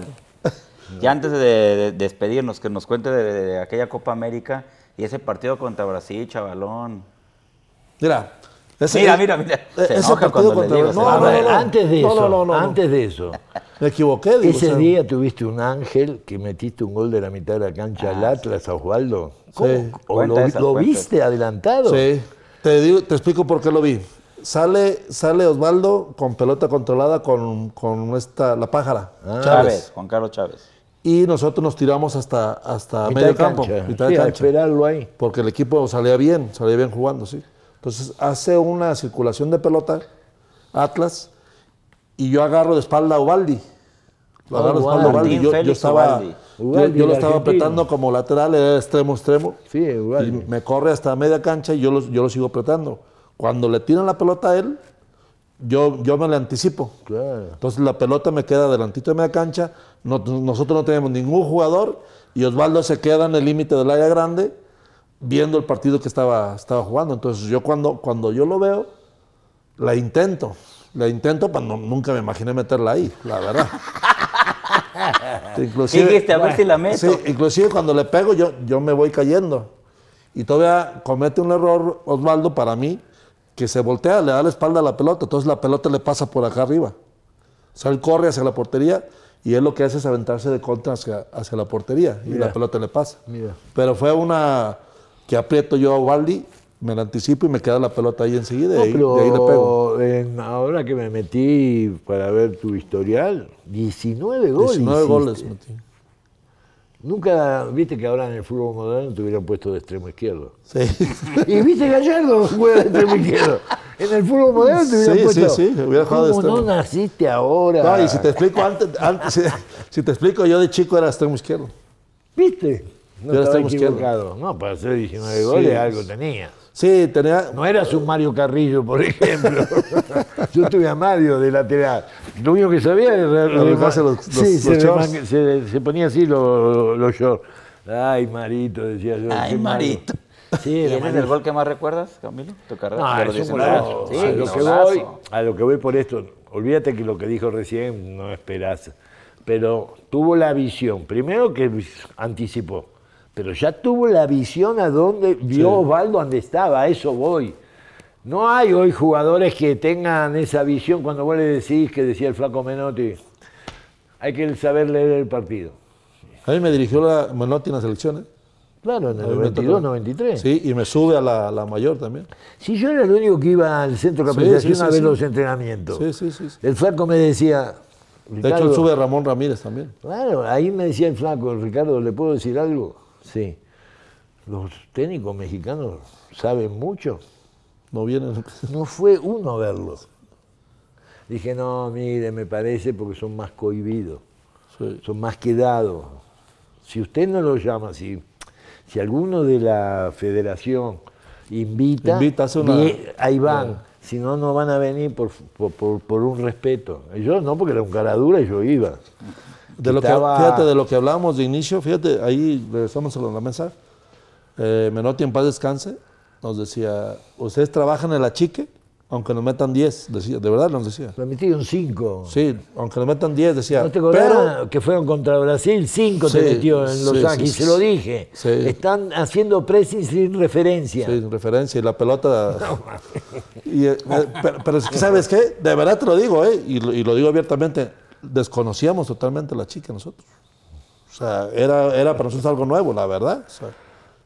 Ya antes de, despedirnos, que nos cuente de, aquella Copa América y ese partido contra Brasil, chavalón. Mira. mira, mira, mira. Eh, contra... no, no, no, no, antes de eso, antes de eso. Me equivoqué. Ese día tuviste un ángel que metiste un gol de la mitad de la cancha al ah, Atlas, a Osvaldo. lo, viste adelantado? Sí. Te, te explico por qué lo vi. Sale, sale Osvaldo con pelota controlada con, con la pájara. Ah. Chávez, Juan Carlos Chávez y nosotros nos tiramos hasta, hasta medio campo, cancha. ahí. Porque el equipo salía bien, salía bien jugando, sí. Entonces hace una circulación de pelota, Atlas, y yo agarro de espalda a Ubaldi. Ah, de espalda a Ubaldi. Yo, estaba, yo, lo estaba apretando como lateral, era extremo, extremo. Y me corre hasta media cancha y yo lo, yo lo sigo apretando. Cuando le tiran la pelota a él, yo, me la anticipo. Entonces la pelota me queda adelantito de media cancha, nosotros no tenemos ningún jugador y Osvaldo se queda en el límite del área grande viendo el partido que estaba, estaba jugando. Entonces yo cuando, cuando yo lo veo, la intento. La intento, pero nunca me imaginé meterla ahí, la verdad. inclusive, a ver si la meto. Sí, inclusive cuando le pego yo, yo me voy cayendo. Y todavía comete un error Osvaldo para mí, que se voltea, le da la espalda a la pelota, entonces la pelota le pasa por acá arriba. O sea, él corre hacia la portería y él lo que hace es aventarse de contra hacia, la portería y la pelota le pasa. Pero fue una que aprieto yo a Waldi, me la anticipo y me queda la pelota ahí enseguida y de ahí le pego. En, ahora que me metí para ver tu historial, 19 goles. 19 goles metí. Nunca, viste que ahora en el fútbol moderno te hubieran puesto de extremo izquierdo. Sí. Y viste Gallardo juega de extremo izquierdo. En el fútbol moderno te hubieran puesto. Sí, sí, sí, hubiera jugado de extremo. no naciste ahora? No, y si te explico, antes, antes si, te explico, yo de chico era extremo izquierdo. ¿Viste? No yo era extremo izquierdo. No, para hacer 19 goles algo tenías. Sí, tenía... no eras un Mario Carrillo, por ejemplo. Yo tuve a Mario de lateral. Lo único que sabía era lo que los, los se, Se, ponía así los, los, Ay, Marito, decía yo. Ay, Marito. ¿Y el gol que más recuerdas, Camilo? ¿Tu carrera? Ah, no, es Sí, a, lo que voy, a lo que voy por esto, olvídate que lo que dijo recién no esperas. pero tuvo la visión. Primero que anticipó pero ya tuvo la visión a dónde vio valdo Osvaldo dónde estaba, a eso voy. No hay hoy jugadores que tengan esa visión cuando vos le decís que decía el flaco Menotti. Hay que saber leer el partido. A mí me dirigió la Menotti en las elecciones. ¿eh? Claro, en el 92, 93. Sí, y me sube a la, mayor también. Sí, yo era el único que iba al centro de capacitación a ver los entrenamientos. Sí, sí, sí, El flaco me decía... de hecho, él sube a Ramón Ramírez también. Claro, ahí me decía el flaco, Ricardo, ¿le puedo decir algo? Sí. Los técnicos mexicanos saben mucho. No vienen. No fue uno a verlo. Dije, no, mire, me parece porque son más cohibidos, son más quedados. Si usted no los llama, si, si alguno de la federación invita, a ahí van. Si no, no van a venir por, un respeto. yo no, porque era un cara dura y yo iba. De lo que, fíjate, de lo que hablábamos de inicio, fíjate, ahí regresamos a la mesa. Eh, Menotti en paz descanse, nos decía, ustedes trabajan en la chique, aunque nos metan 10, decía, de verdad nos decía. metieron 5. Sí, aunque nos metan 10, decía. ¿No te pero, que fueron contra Brasil? 5 te metió en Los Ángeles, se lo dije. Están haciendo precios sin referencia. sin referencia, y la pelota... Eh, eh, pero, ¿sabes qué? De verdad te lo digo, eh, y lo digo abiertamente desconocíamos totalmente a la chica nosotros. O sea, era, era para nosotros algo nuevo, la verdad.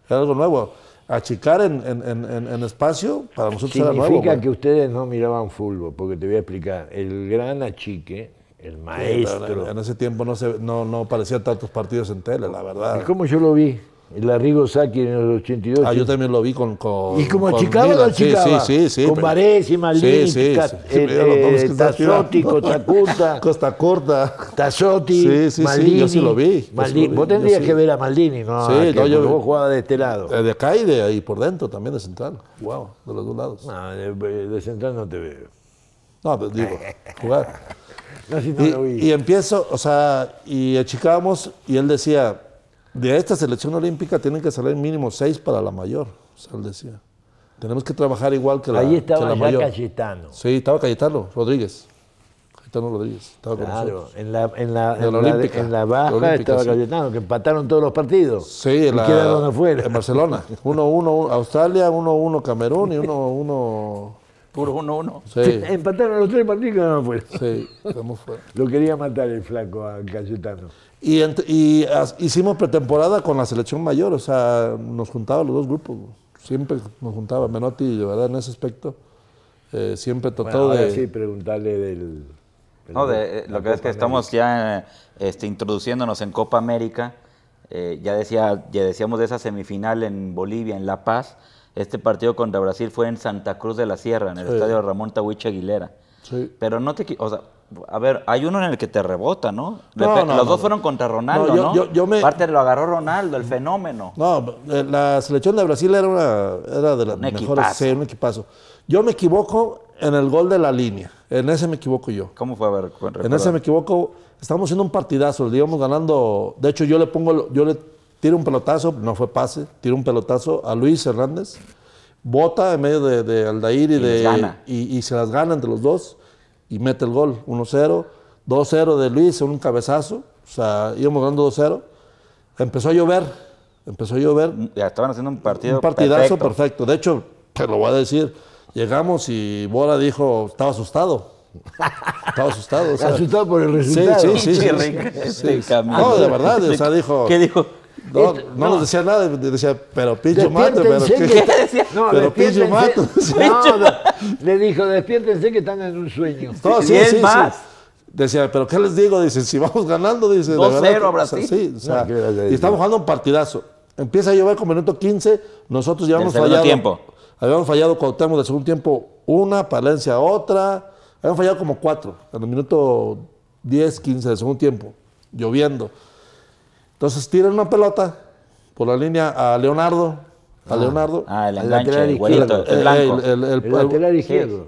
era algo nuevo. Achicar en, en, en, espacio para nosotros era nuevo. Significa que ustedes no miraban fútbol, porque te voy a explicar. El gran achique, el maestro. en ese tiempo no, se, no, no parecía tantos partidos en tele, la verdad. ¿Y cómo yo lo vi? El arrigo Saki en el 82. Ah, yo también lo vi con. con ¿Y como Chicago lo achicaba? Sí, sí, sí. Con Varese, Maldini, sí, sí. Tacuta. Costa Corta. Tazotti, sí, sí, Maldini. Eh, sí, yo sí lo vi. Maldini. Vos tendrías que ver a Maldini, ¿no? Sí, yo Vos jugabas de este lado. Eh, de acá y de ahí por dentro también, de central. Wow, de los dos lados. No, de, central no te veo. No, pero pues, digo, jugar. no, si no lo vi. y empiezo, o sea, y achicábamos y él decía de esta selección olímpica tienen que salir mínimo seis para la mayor, o decía. Tenemos que trabajar igual que la, mayor. Ahí estaba ya Cayetano. Sí, estaba Cayetano Rodríguez. Cayetano Rodríguez. Estaba claro, en la, en la, en la, olímpica, baja estaba Cayetano, que empataron todos los partidos. Sí, en la, quedaron En Barcelona. 1-1 Australia, 1-1 Camerún y 1-1. Puro 1-1. Sí. Empataron los tres partidos y quedaron afuera. Sí, estamos fuera. Lo quería matar el flaco a Cayetano. Y, hicimos pretemporada con la selección mayor, o sea, nos juntaban los dos grupos, siempre nos juntaba Menotti y ¿verdad? En ese aspecto, eh, siempre trató de... sí, preguntarle del... no, de, eh, lo que es que estamos ya eh, este, introduciéndonos en Copa América, ya, decía, ya decíamos de esa semifinal en Bolivia, en La Paz, este partido contra Brasil fue en Santa Cruz de la Sierra, en el estadio Ramón Tahuich Aguilera. Sí. Pero no te... O sea, a ver, hay uno en el que te rebota, ¿no? los dos fueron contra Ronaldo, ¿no? Parte lo agarró Ronaldo, el fenómeno. No, eh, la selección de Brasil era, una, de las mejores. Sí, un equipazo. Yo me equivoco en el gol de la línea. En ese me equivoco yo. ¿Cómo fue? A ver, En ese me equivoco. Estamos haciendo un partidazo, digamos, íbamos ganando. De hecho, yo le pongo, yo le tiro un pelotazo, no fue pase, tiro un pelotazo a Luis Hernández. Bota en medio de, Aldair y, de. Y, y se las gana entre los dos y mete el gol, 1-0, 2-0 de Luis, un cabezazo, o sea, íbamos ganando 2-0, empezó a llover, empezó a llover. Ya estaban haciendo un partido. Un partidazo perfecto. De hecho, te lo voy a decir, llegamos y Bora dijo, estaba asustado. Estaba asustado. asustado por el resultado. Sí, sí, sí. sí, este no, de verdad, o sea, dijo. ¿Qué dijo? Este, no, no, nos decía nada, decía, pero pincho mato, pero que, no, pero mato. le dijo, despiértense que están en un sueño. No, más. Decía, pero ¿qué les digo? dice si vamos ganando, dice. 2-0 y estamos jugando un partidazo. Empieza a llover con minuto 15, nosotros llevamos fallado. Habíamos fallado cuando tenemos de segundo tiempo una, Palencia otra. Habíamos fallado como cuatro, en el minuto 10, 15 del segundo tiempo, lloviendo. Entonces tiran una pelota por la línea a Leonardo. A ah, Leonardo. Ah, el lateral izquierdo. El, lateral izquierdo.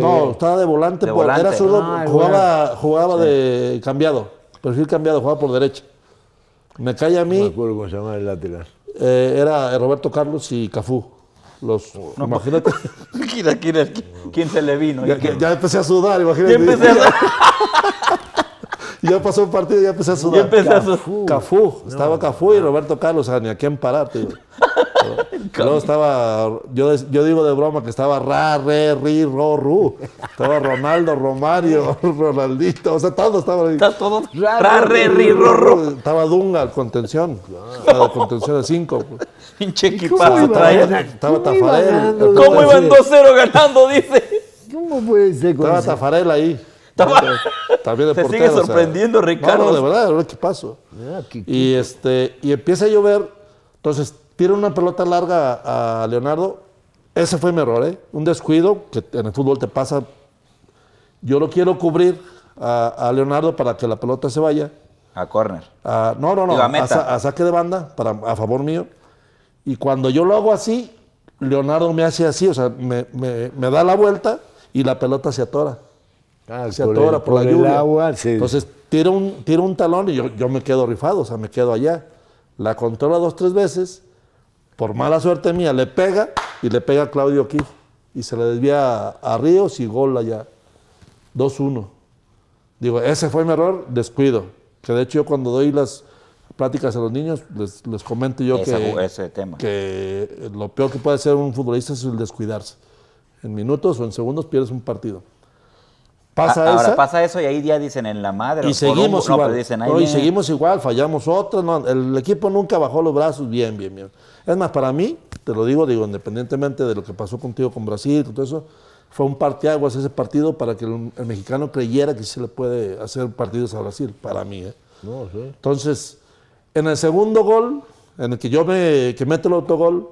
No, estaba de volante. Era zurdo, ah, jugaba, jugaba de cambiado. Perfil cambiado, jugaba por derecha. Me cae a mí. No me acuerdo cómo se llamaba el lateral. Eh, era eh, Roberto Carlos y Cafú. Los, no, pues, imagínate. ¿Quién, quién, quién se le vino? Ya, ya, empecé a sudar, imagínate. Ya empecé a sudar. ya pasó un partido y ya empecé a sudar. Ya empecé a sudar. Cafú. estaba Cafú y Roberto Carlos, o sea, ¿a quién parar, tío? estaba, yo, yo, digo de broma que estaba ra, re, ri, ro, ru. Estaba Ronaldo, Romario, Ronaldito, o sea, todos estaban ahí. Está todo ra, re, ri, Estaba Dunga, contención. Ah, estaba contención de cinco. Pinche equipazo traía. Estaba Tafarel. ¿Cómo iban 2-0 ganando, dice? ¿Cómo puede ser? Estaba Tafarel ahí. También Se sigue sorprendiendo, Ricardo. No, de verdad, qué, pasó? y, este, y empieza a llover. Entonces, tira una pelota larga a Leonardo. Ese fue mi error, ¿eh? Un descuido que en el fútbol te pasa. Yo lo quiero cubrir a, Leonardo para que la pelota se vaya. A córner. no, no, no. a, saque de banda para, a favor mío. Y cuando yo lo hago así, Leonardo me hace así, o sea, me, me da la vuelta y la pelota se atora. Ah, por, la lluvia. Entonces tira un, un talón y yo, me quedo rifado, o sea, me quedo allá. La controla dos, tres veces, por mala suerte mía, le pega y le pega a Claudio aquí. Y se le desvía a, Ríos y gol allá. 2-1. Digo, ese fue mi error, descuido. Que de hecho yo cuando doy las pláticas a los niños, les, comento yo que, ese tema. que lo peor que puede hacer un futbolista es el descuidarse. En minutos o en segundos pierdes un partido. Pasa Ahora pasa eso y ahí ya dicen en la madre. Y seguimos igual. y seguimos igual, fallamos otros el equipo nunca bajó los brazos bien, bien, bien. Es más, para mí, te lo digo, digo, independientemente de lo que pasó contigo con Brasil, todo eso, fue un parteaguas ese partido para que el, mexicano creyera que se le puede hacer partidos a Brasil, para mí. ¿eh? Entonces, en el segundo gol, en el que yo me que meto el autogol,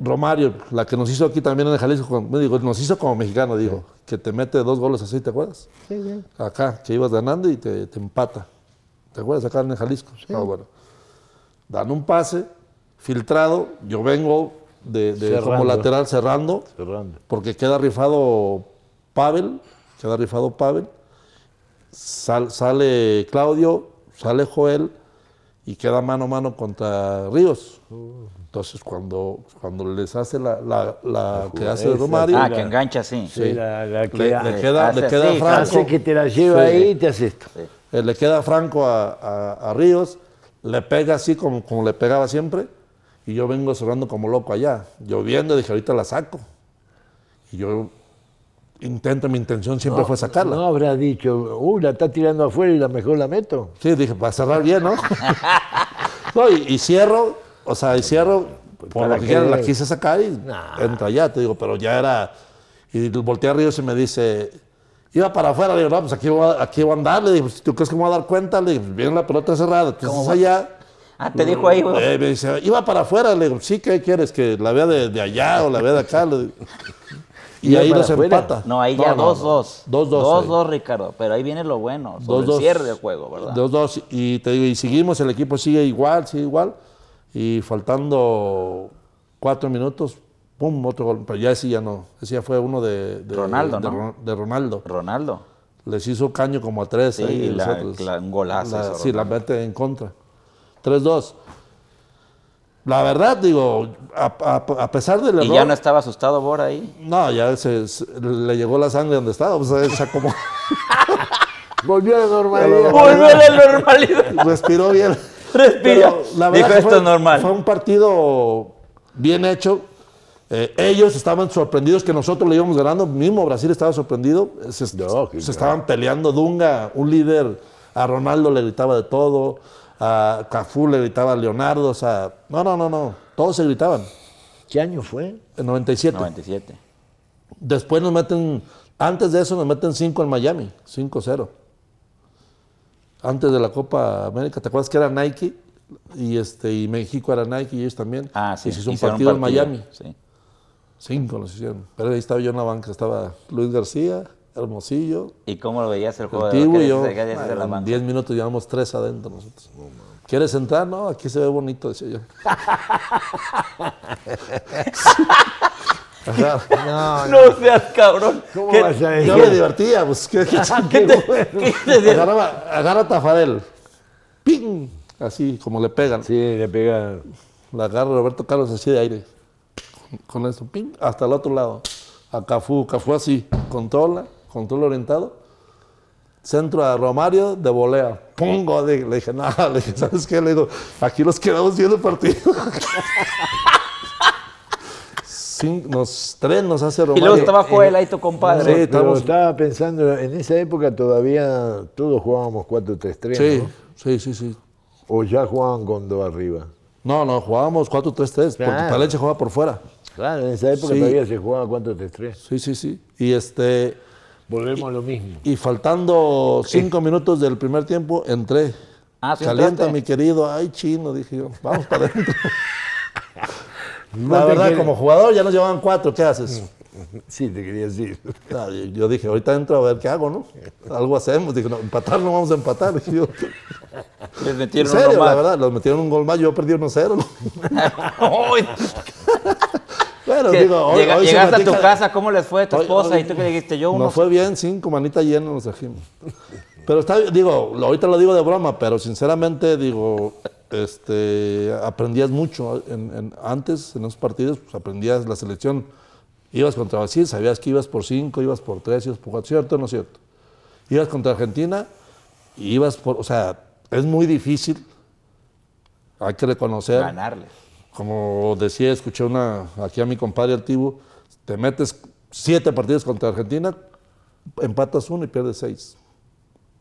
Romario, la que nos hizo aquí también en el Jalisco, digo, nos hizo como mexicano, dijo, que te mete dos goles así, ¿te acuerdas? Sí, sí. Acá, que ibas ganando y te, empata. ¿Te acuerdas? Acá en el Jalisco. Sí. Ah, bueno. Dan un pase, filtrado, yo vengo de, como lateral cerrando, cerrando, porque queda rifado Pavel, queda rifado Pavel, sale Claudio, sale Joel y queda mano a mano contra Ríos. Uh. Entonces, cuando, cuando les hace la, la, que hace de Romario. Ah, que engancha, sí. sí. La, que le, queda, le queda franco. Hace que te la lleva ahí y te hace esto. Eh, le queda franco a, a, Ríos, le pega así como, como le pegaba siempre. Y yo vengo cerrando como loco allá. Lloviendo, dije, ahorita la saco. Y yo intento, mi intención siempre fue sacarla. No habrá dicho, uy, uh, la está tirando afuera y la mejor la meto. Sí, dije, para cerrar bien, ¿no? no y cierro o sea, y cierro, por lo que la quise sacar y entra allá, te digo, pero ya era. Y volteé arriba Ríos y me dice, iba para afuera, le digo, no, pues aquí voy, a, aquí a andar, le digo, tú crees que me voy a dar cuenta, le digo, viene la pelota cerrada, tú estás allá. Ah, te dijo ahí, güey. Eh, me dice, iba para afuera, le digo, sí, ¿qué quieres? ¿Que la vea de, allá o la vea de acá? Y, ahí nos empata. No, ahí ya 2-2. 2-2, dos, dos. Dos, Ricardo. Pero ahí viene lo bueno. Sobre el cierre del juego, ¿verdad? 2-2. Y te digo, y seguimos, el equipo sigue igual, sigue igual. Y faltando cuatro minutos, ¡pum! Otro gol. Pero ya ese ya no. Ese ya fue uno de, Ronaldo. De, Ronaldo. Ronaldo. Les hizo caño como a tres. ahí, y la, un golazo. La, sí, la mete en contra. 3-2. La verdad, digo, a, pesar de error... ¿Y ya no estaba asustado Bor ahí? No, ya se, le llegó la sangre donde estaba, O sea, como... Volvió a la normalidad. Volvió a la normalidad. Respiró bien. Tres Dijo, esto fue, normal. Fue un partido bien hecho. Eh, ellos estaban sorprendidos que nosotros le íbamos ganando. Mismo Brasil estaba sorprendido. Se, estaban peleando. Dunga, un líder, a Ronaldo le gritaba de todo. A Cafú le gritaba a Leonardo. O sea, no, no, no, no. Todos se gritaban. ¿Qué año fue? En 97. 97. Después nos meten, antes de eso nos meten 5 en Miami, 5-0 antes de la Copa América, ¿te acuerdas que era Nike? Y, este, y México era Nike y ellos también. Ah, sí. Y se hizo un, partido, en Miami. Sí. Cinco nos hicieron. Pero ahí estaba yo en la banca, estaba Luis García, Hermosillo. ¿Y cómo lo veías el juego? Contigo y yo. minutos llevamos tres adentro nosotros. ¿Quieres entrar? No, aquí se ve bonito, decía yo. no, seas cabrón. Yo me divertía, pues. ¿Qué, que agarra a Tafadel. ¡Ping! Así, como le pegan. Sí, le pega La agarra Roberto Carlos así de aire. Con eso, ¡ping! Hasta el otro lado. A Cafú, Cafú así. Controla, control orientado. Centro a Romario de volea. Pongo, le dije, nada, le dije, ¿sabes qué? Le digo, aquí los quedamos viendo partido. nos, tres nos hace Romario. Y luego estaba Joel ahí tu compadre. sí, estaba pensando, en esa época todavía todos jugábamos 4-3-3. Sí, ¿no? sí, sí, ¿O ya jugaban con dos arriba? No, no, jugábamos 4-3-3, claro. porque Palencia jugaba por fuera. Claro, en esa época todavía se jugaba 4-3-3. Sí, sí, sí. Y este. Volvemos a lo mismo. Y faltando cinco minutos del primer tiempo, entré. Ah, Calienta, mi querido. Ay, chino, dije yo. Vamos para adentro. la verdad, como jugador ya nos llevaban cuatro, ¿qué haces? Mm, mm, mm. Sí, te quería decir. yo dije, ahorita entro a ver qué hago, ¿no? Algo hacemos. Dije, no, empatar no vamos a empatar. Les metieron ¿En serio, más. la verdad, los metieron un gol más, yo perdí 1-0. bueno, digo, hoy, llegaste a tu casa, ¿cómo les fue a tu esposa? y tú qué dijiste, yo uno. No fue bien, cinco manitas llenas nos trajimos. Pero está, digo, ahorita lo digo de broma, pero sinceramente digo, este, aprendías mucho. antes, en los partidos, pues, aprendías la selección. Ibas contra Brasil, sabías que ibas por cinco, ibas por tres, ibas por 4, ¿cierto o no es cierto? Ibas contra Argentina, y ibas por. O sea, es muy difícil, hay que reconocer. Ganarles. Como decía, escuché una, aquí a mi compadre Altivo, te metes siete partidos contra Argentina, empatas uno y pierdes seis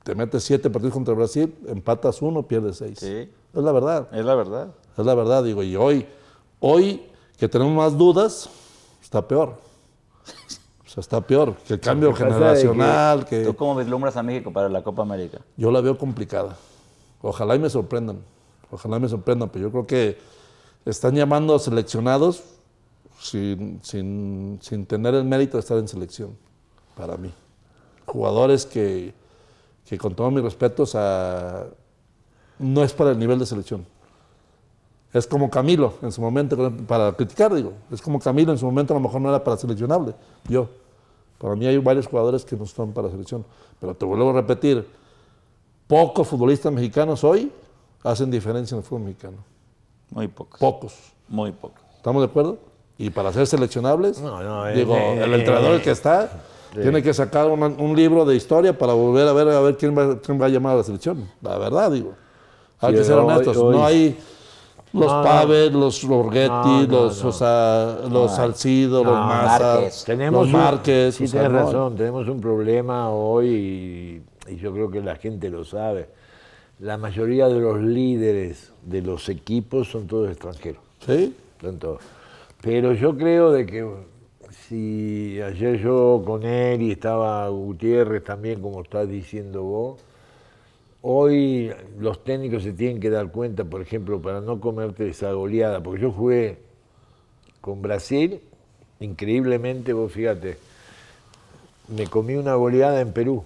te metes siete partidos contra Brasil, empatas uno, pierdes seis. Es la verdad. Es la verdad. Es la verdad, digo, y hoy, hoy que tenemos más dudas, está peor. O sea, está peor que el cambio generacional. ¿Tú cómo vislumbras a México para la Copa América? Yo la veo complicada. Ojalá y me sorprendan. Ojalá y me sorprendan, pero yo creo que están llamando a seleccionados sin, sin tener el mérito de estar en selección, para mí. Jugadores que, que con todos mis respetos no es para el nivel de selección. Es como Camilo en su momento, para criticar, digo, es como Camilo en su momento a lo mejor no era para seleccionable. Yo, para mí hay varios jugadores que no están para selección. Pero te vuelvo a repetir, pocos futbolistas mexicanos hoy hacen diferencia en el fútbol mexicano. Muy pocos. Pocos. Muy pocos. ¿Estamos de acuerdo? Y para ser seleccionables, digo, eh, el eh, entrenador eh, que está tiene que sacar un libro de historia para volver a ver a ver quién va, a llamar a la selección. La verdad, digo. Hay que ser honestos. No hay los no, los Borghetti, los, los Salcido, los los Márquez. Sí, tienes razón. Tenemos un problema hoy y, yo creo que la gente lo sabe. La mayoría de los líderes de los equipos son todos extranjeros. Sí. Pero yo creo de que si ayer yo con él y estaba Gutiérrez también, como estás diciendo vos, hoy los técnicos se tienen que dar cuenta, por ejemplo, para no comerte esa goleada, porque yo jugué con Brasil, increíblemente, vos fíjate, me comí una goleada en Perú.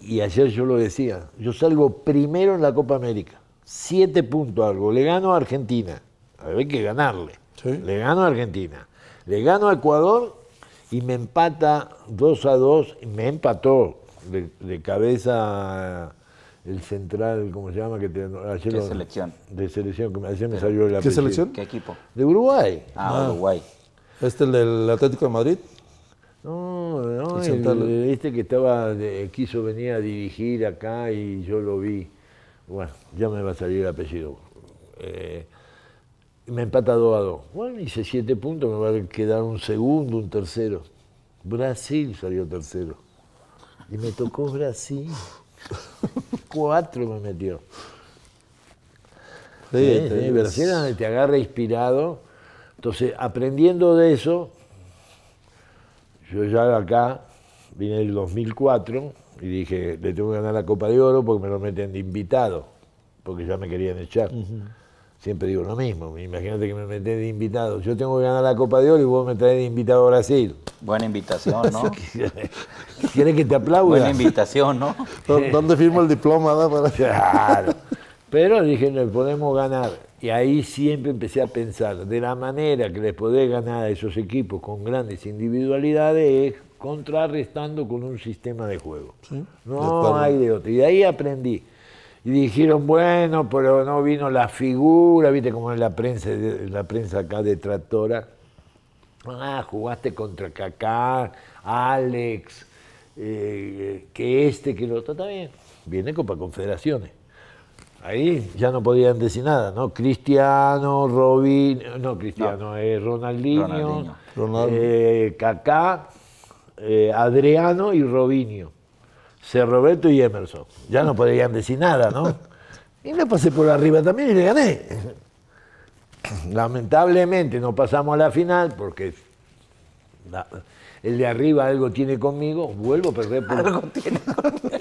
Y ayer yo lo decía, yo salgo primero en la Copa América, siete puntos algo, le gano a Argentina, a que ganarle, le gano a Argentina. Le gano a Ecuador y me empata 2 a 2, me empató de, cabeza el central, ¿cómo se llama? ¿Qué selección? De selección, que me salió la ¿Qué selección? ¿Qué equipo? De Uruguay. Ah, ah, Uruguay. ¿Este el del Atlético de Madrid? No, no, este que estaba, quiso venir a dirigir acá y yo lo vi. Bueno, ya me va a salir el apellido. Eh, me empata 2 a dos Bueno, hice 7 puntos, me va a quedar un segundo, un tercero. Brasil salió tercero. Y me tocó Brasil. Cuatro me metió. Sí, eh, este, eh, ah, te agarra inspirado. Entonces, aprendiendo de eso, yo ya acá vine el 2004 y dije, le tengo que ganar la Copa de Oro porque me lo meten de invitado, porque ya me querían echar siempre digo lo mismo. Imagínate que me metes de invitado. Yo tengo que ganar la Copa de Oro y vos me traes de invitado a Brasil. Buena invitación, ¿no? ¿Quieres que te aplaude. Buena invitación, ¿no? ¿Dónde firmo el diploma? Para... Claro. Pero dije, no, podemos ganar. Y ahí siempre empecé a pensar, de la manera que les podés ganar a esos equipos con grandes individualidades es contrarrestando con un sistema de juego. No hay de otro. Y ahí aprendí y dijeron, bueno, pero no vino la figura, viste como en la prensa, la prensa acá detractora. Ah, jugaste contra Kaká, Alex, eh, que este, que el otro. Está bien, viene Copa Confederaciones. Ahí ya no podían decir nada, ¿no? Cristiano, Robin, no Cristiano, eh, Ronaldinho, Ronaldinho. Eh, Kaká, Adriano y Robinho. Ser Roberto y Emerson. Ya no podían decir nada, ¿no? Y me pasé por arriba también y le gané. Lamentablemente no pasamos a la final porque el de arriba algo tiene conmigo, vuelvo a perder por... penales.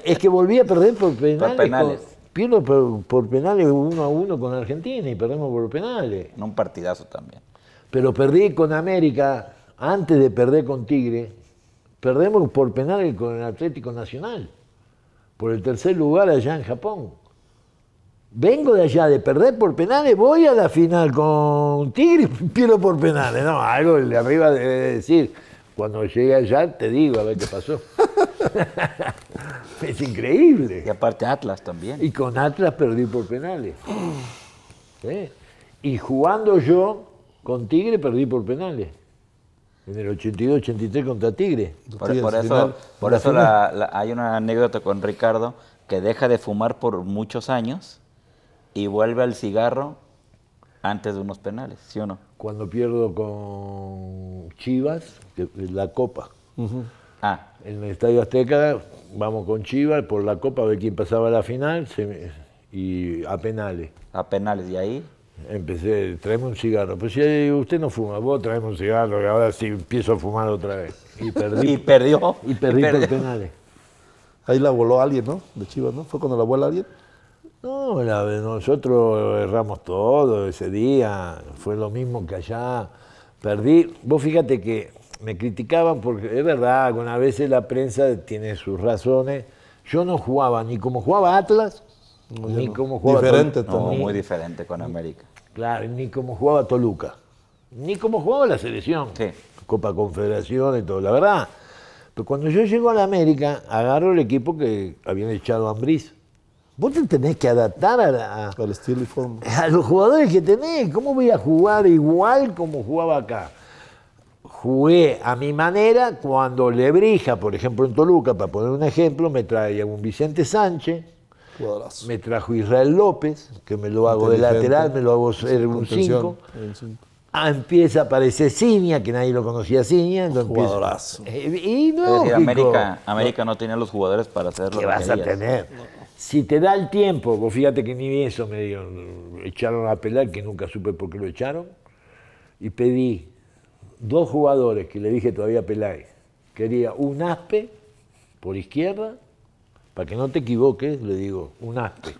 Es que volví a perder por penales. pierdo por, penales uno a uno con Argentina y perdemos por penales. En un partidazo también. Pero perdí con América antes de perder con Tigre. Perdemos por penales con el Atlético Nacional por el tercer lugar allá en Japón. Vengo de allá de perder por penales, voy a la final con Tigre y pierdo por penales. No, algo de arriba debe decir. Cuando llegue allá te digo a ver qué pasó. es increíble. Y aparte Atlas también. Y con Atlas perdí por penales. ¿Eh? Y jugando yo con Tigre perdí por penales en el 82-83 contra Tigre. Por, eso, por eso hay una anécdota con Ricardo que deja de fumar por muchos años y vuelve al cigarro antes de unos penales, ¿sí o no? Cuando pierdo con Chivas, la Copa. Ah. En el Estadio Azteca vamos con Chivas por la Copa a ver quién pasaba a la final y a penales. A penales, ¿y ahí? Empecé, traeme un cigarro. Pues si usted no fuma, vos traemos un cigarro, que ahora sí empiezo a fumar otra vez. Y perdí. y perdió. Y perdí, penales. Ahí la voló alguien, ¿no? De Chivas, ¿no? ¿Fue cuando la voló alguien? No, nosotros erramos todo ese día. Fue lo mismo que allá. Perdí. Vos fíjate que me criticaban porque es verdad, a veces la prensa tiene sus razones. Yo no jugaba ni como jugaba Atlas, ni como jugaba Toluca. muy diferente con América. Claro, ni como jugaba Toluca. Ni como jugaba la selección. Copa Confederación y todo, la verdad. Pero cuando yo llego a la América, agarro el equipo que habían echado a Ambriz. Vos te tenés que adaptar a, al estilo y forma. A los jugadores que tenés. ¿Cómo voy a jugar igual como jugaba acá? Jugué a mi manera cuando Lebrija, por ejemplo, en Toluca, para poner un ejemplo, me traía un Vicente Sánchez, me trajo Israel López, que me lo hago de lateral, me lo hago ser un 5. Ah, empieza a aparecer Cinia, que nadie lo conocía Ciña. Jugadorazo. Eh, y, América, no. tiene los jugadores para hacerlo. ¿Qué vas a tener? Si te da el tiempo, vos fíjate que ni eso me dieron. Echaron a pelar, que nunca supe por qué lo echaron. Y pedí dos jugadores que le dije todavía a Quería un Aspe por izquierda para que no te equivoques, le digo, un aspe.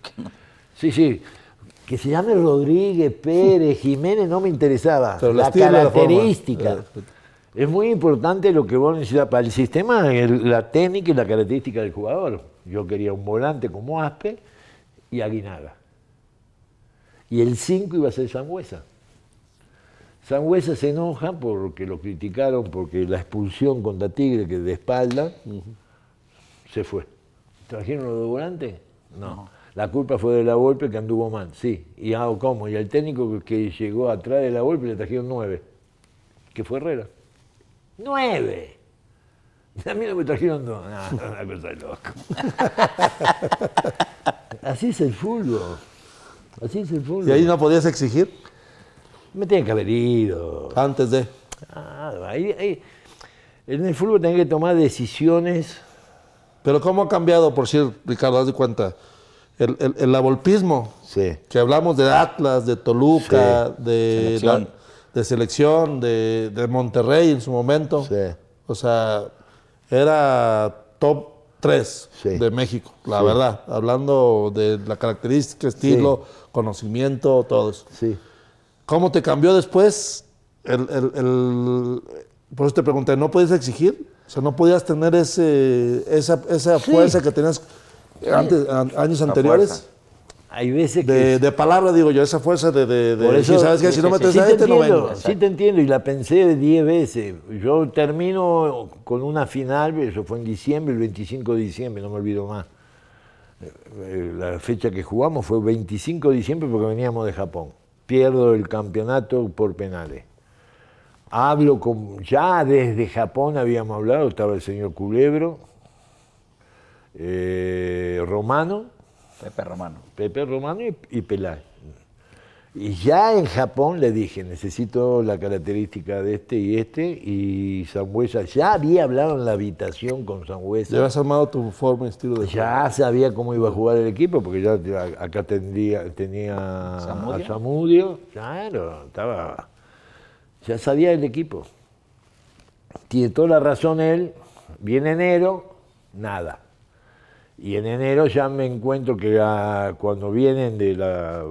Sí, sí, que se llame Rodríguez, Pérez, Jiménez, no me interesaba. la característica. Eh, pues. es muy importante lo que vos necesitas para el sistema, la técnica y la característica del jugador. Yo quería un volante como Aspe y Aguinaga. Y el 5 iba a ser Sangüesa. Sangüesa se enoja porque lo criticaron, porque la expulsión contra Tigre, que de espalda, se fue. ¿Trajeron los doblantes? No. La culpa fue de la golpe que anduvo mal, sí. Y hago ¿cómo? Y al técnico que llegó atrás de la golpe le trajeron nueve, que fue Herrera. ¡Nueve! A mí no me trajeron dos. No, no, una cosa loco. Así es el fútbol. Así es el fútbol. ¿Y ahí no podías exigir? Me tienen que haber ido. Antes de. Ah, ahí, En el fútbol tenés que tomar decisiones pero cómo ha cambiado, por cierto, Ricardo, haz de cuenta, el, el, el abolpismo. Sí. Que hablamos de Atlas, de Toluca, de, selección. de selección, de, de, Monterrey en su momento. Sí. O sea, era top 3 de México, la verdad. Hablando de la característica, estilo, conocimiento, todo eso. Sí. ¿Cómo te cambió después? El, por eso te pregunté, ¿no puedes exigir? O sea, no podías tener ese, esa, fuerza que tenías antes, años anteriores. Hay veces que... De, palabra, digo yo, esa fuerza de... de, ¿Sabes qué? Si no metes te Sí te entiendo, y la pensé 10 veces. Yo termino con una final, eso fue en diciembre, el 25 de diciembre, no me olvido más. Eh, eh, la fecha que jugamos fue 25 de diciembre porque veníamos de Japón. Pierdo el campeonato por penales. Hablo con, ya desde Japón habíamos hablado, estaba el señor Culebro, eh, Romano. Pepe Romano. Pepe Romano y, y Y ya en Japón le dije, necesito la característica de este y este, y Sangüesa, ya había hablado en la habitación con Sangüesa. Ya habías armado tu forma estilo Ya sabía cómo iba a jugar el equipo, porque ya acá tendría, tenía a Samudio, claro, estaba ya sabía el equipo. Tiene toda la razón él. Viene enero, nada. Y en enero ya me encuentro que cuando vienen de las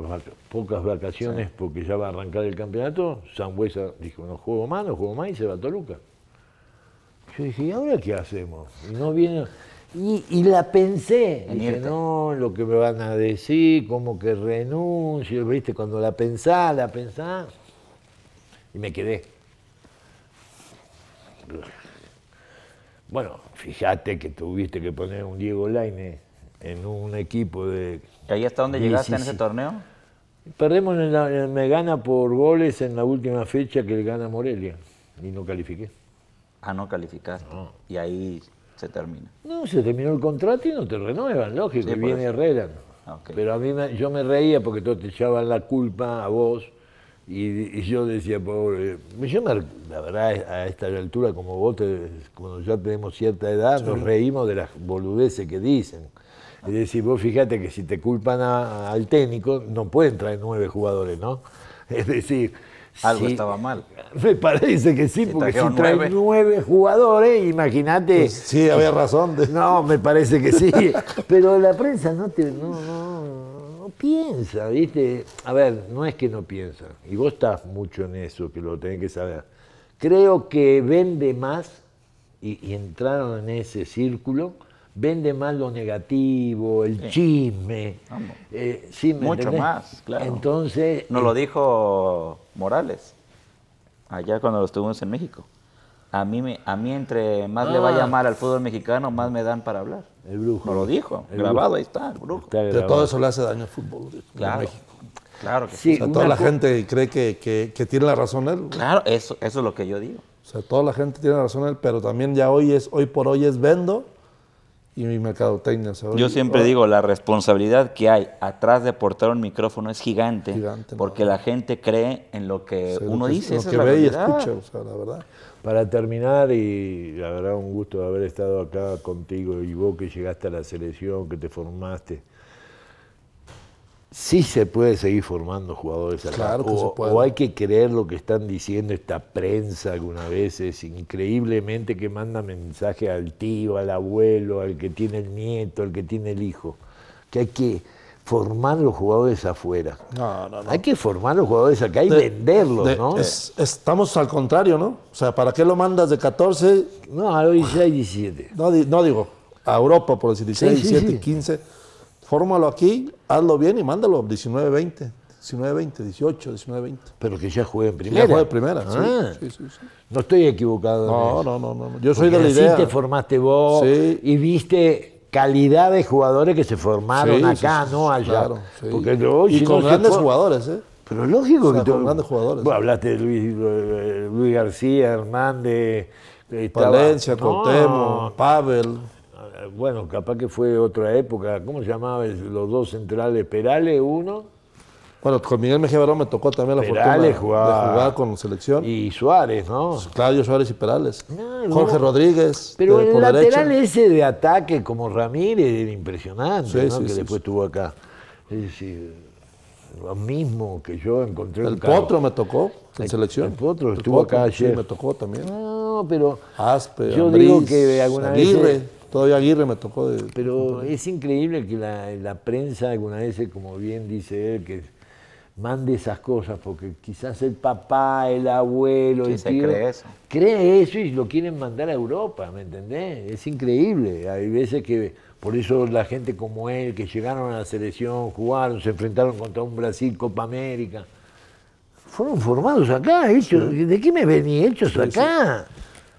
pocas vacaciones, porque ya va a arrancar el campeonato, Sanhuesa dijo, no juego más, no juego más y se va a Toluca. Yo dije, ¿y ahora qué hacemos? Y no viene... Y, la pensé. Dije, no, lo que me van a decir, como que renuncio, viste, cuando la pensá, la pensá y me quedé. Bueno, fíjate que tuviste que poner un Diego Laine en un equipo de... ¿Y ahí hasta dónde llegaste en ese torneo? Perdemos en, la, me gana por goles en la última fecha que le gana Morelia y no califiqué. Ah, no calificaste. Y ahí se termina. No, se terminó el contrato y no te renuevan, lógico, viene Herrera. Ah, Pero a mí yo me reía porque tú te echaban la culpa a vos y, yo decía, pobre, yo me, la verdad a esta altura, como vos, cuando ya tenemos cierta edad, nos reímos de las boludeces que dicen. Es decir, vos fíjate que si te culpan al técnico, no pueden traer nueve jugadores, ¿no? Es decir... Algo estaba mal. Me parece que sí, porque si traen nueve. jugadores, imagínate... sí, había razón. No, me parece que sí. pero la prensa no te... No, no, piensa, ¿viste? A ver, no es que no piensa, y vos estás mucho en eso, que lo tenés que saber. Creo que vende más, y, entraron en ese círculo, vende más lo negativo, el chisme. Eh, mucho más, claro. Entonces. Nos lo eh, dijo Morales, allá cuando estuvimos en México a mí, a mí entre más le le vaya ah. mal al fútbol mexicano, más me dan para hablar. El brujo. No lo dijo, grabado, ahí está, el brujo. De todo eso le hace daño al fútbol claro, México. Claro que sí. O sea, toda la gente cree que, tiene la razón él. Claro, eso, eso es lo que yo digo. O sea, toda la gente tiene la razón él, pero también ya hoy es, hoy por hoy es vendo y mi mercadotecnia. yo siempre digo, la responsabilidad que hay atrás de portar un micrófono es gigante, porque la gente cree en lo que uno dice. Lo que ve y escucha, o sea, la verdad. Para terminar, y la verdad un gusto de haber estado acá contigo y vos que llegaste a la selección, que te formaste. Sí se puede seguir formando jugadores a Claro o, o hay que creer lo que están diciendo esta prensa algunas veces, increíblemente que manda mensaje al tío, al abuelo, al que tiene el nieto, al que tiene el hijo. Que hay que formar los jugadores afuera. No, no, no. Hay que formar los jugadores acá y venderlos, ¿no? estamos al contrario, ¿no? O sea, ¿para qué lo mandas de 14? No, hoy 16, 17. No, digo, a Europa, por 16, 17, 15. Fórmalo aquí, hazlo bien y mándalo 19, 20. 19, 20, 18, 19, 20. Pero que ya juegue en primera. Ya juegue en primera, sí, ah. sí, sí, No estoy equivocado. No, no, no, Yo soy de la idea. Así te formaste vos y viste calidad de jugadores que se formaron acá, no allá. Claro, Porque y con grandes jugadores, ¿eh? Pero lógico que con grandes jugadores. hablaste de Luis, eh, García, Hernández, Valencia, Cotemo, Pavel. Eh, bueno, capaz que fue otra época. ¿Cómo se llamaba? Los dos centrales, Perales, uno. Bueno, con Miguel Mejía Barón me tocó también la fortuna de jugar con selección. Y Suárez, ¿no? Claudio Suárez y Perales. Ah, Jorge Rodríguez. Pero el lateral ese de ataque como Ramírez era impresionante, ¿no? que después estuvo acá. Es decir, lo mismo que yo encontré. El Potro me tocó en selección. El Potro estuvo acá ayer. Sí, me tocó también. No, pero. Aspe, yo digo que alguna Aguirre. Todavía Aguirre me tocó. pero es increíble que la, la prensa alguna vez, como bien dice él, que mande esas cosas, porque quizás el papá, el abuelo, el cree eso. cree eso y lo quieren mandar a Europa, ¿me entendés? Es increíble. Hay veces que por eso la gente como él, que llegaron a la selección, jugaron, se enfrentaron contra un Brasil, Copa América, fueron formados acá, hechos. ¿De qué me venía hechos acá?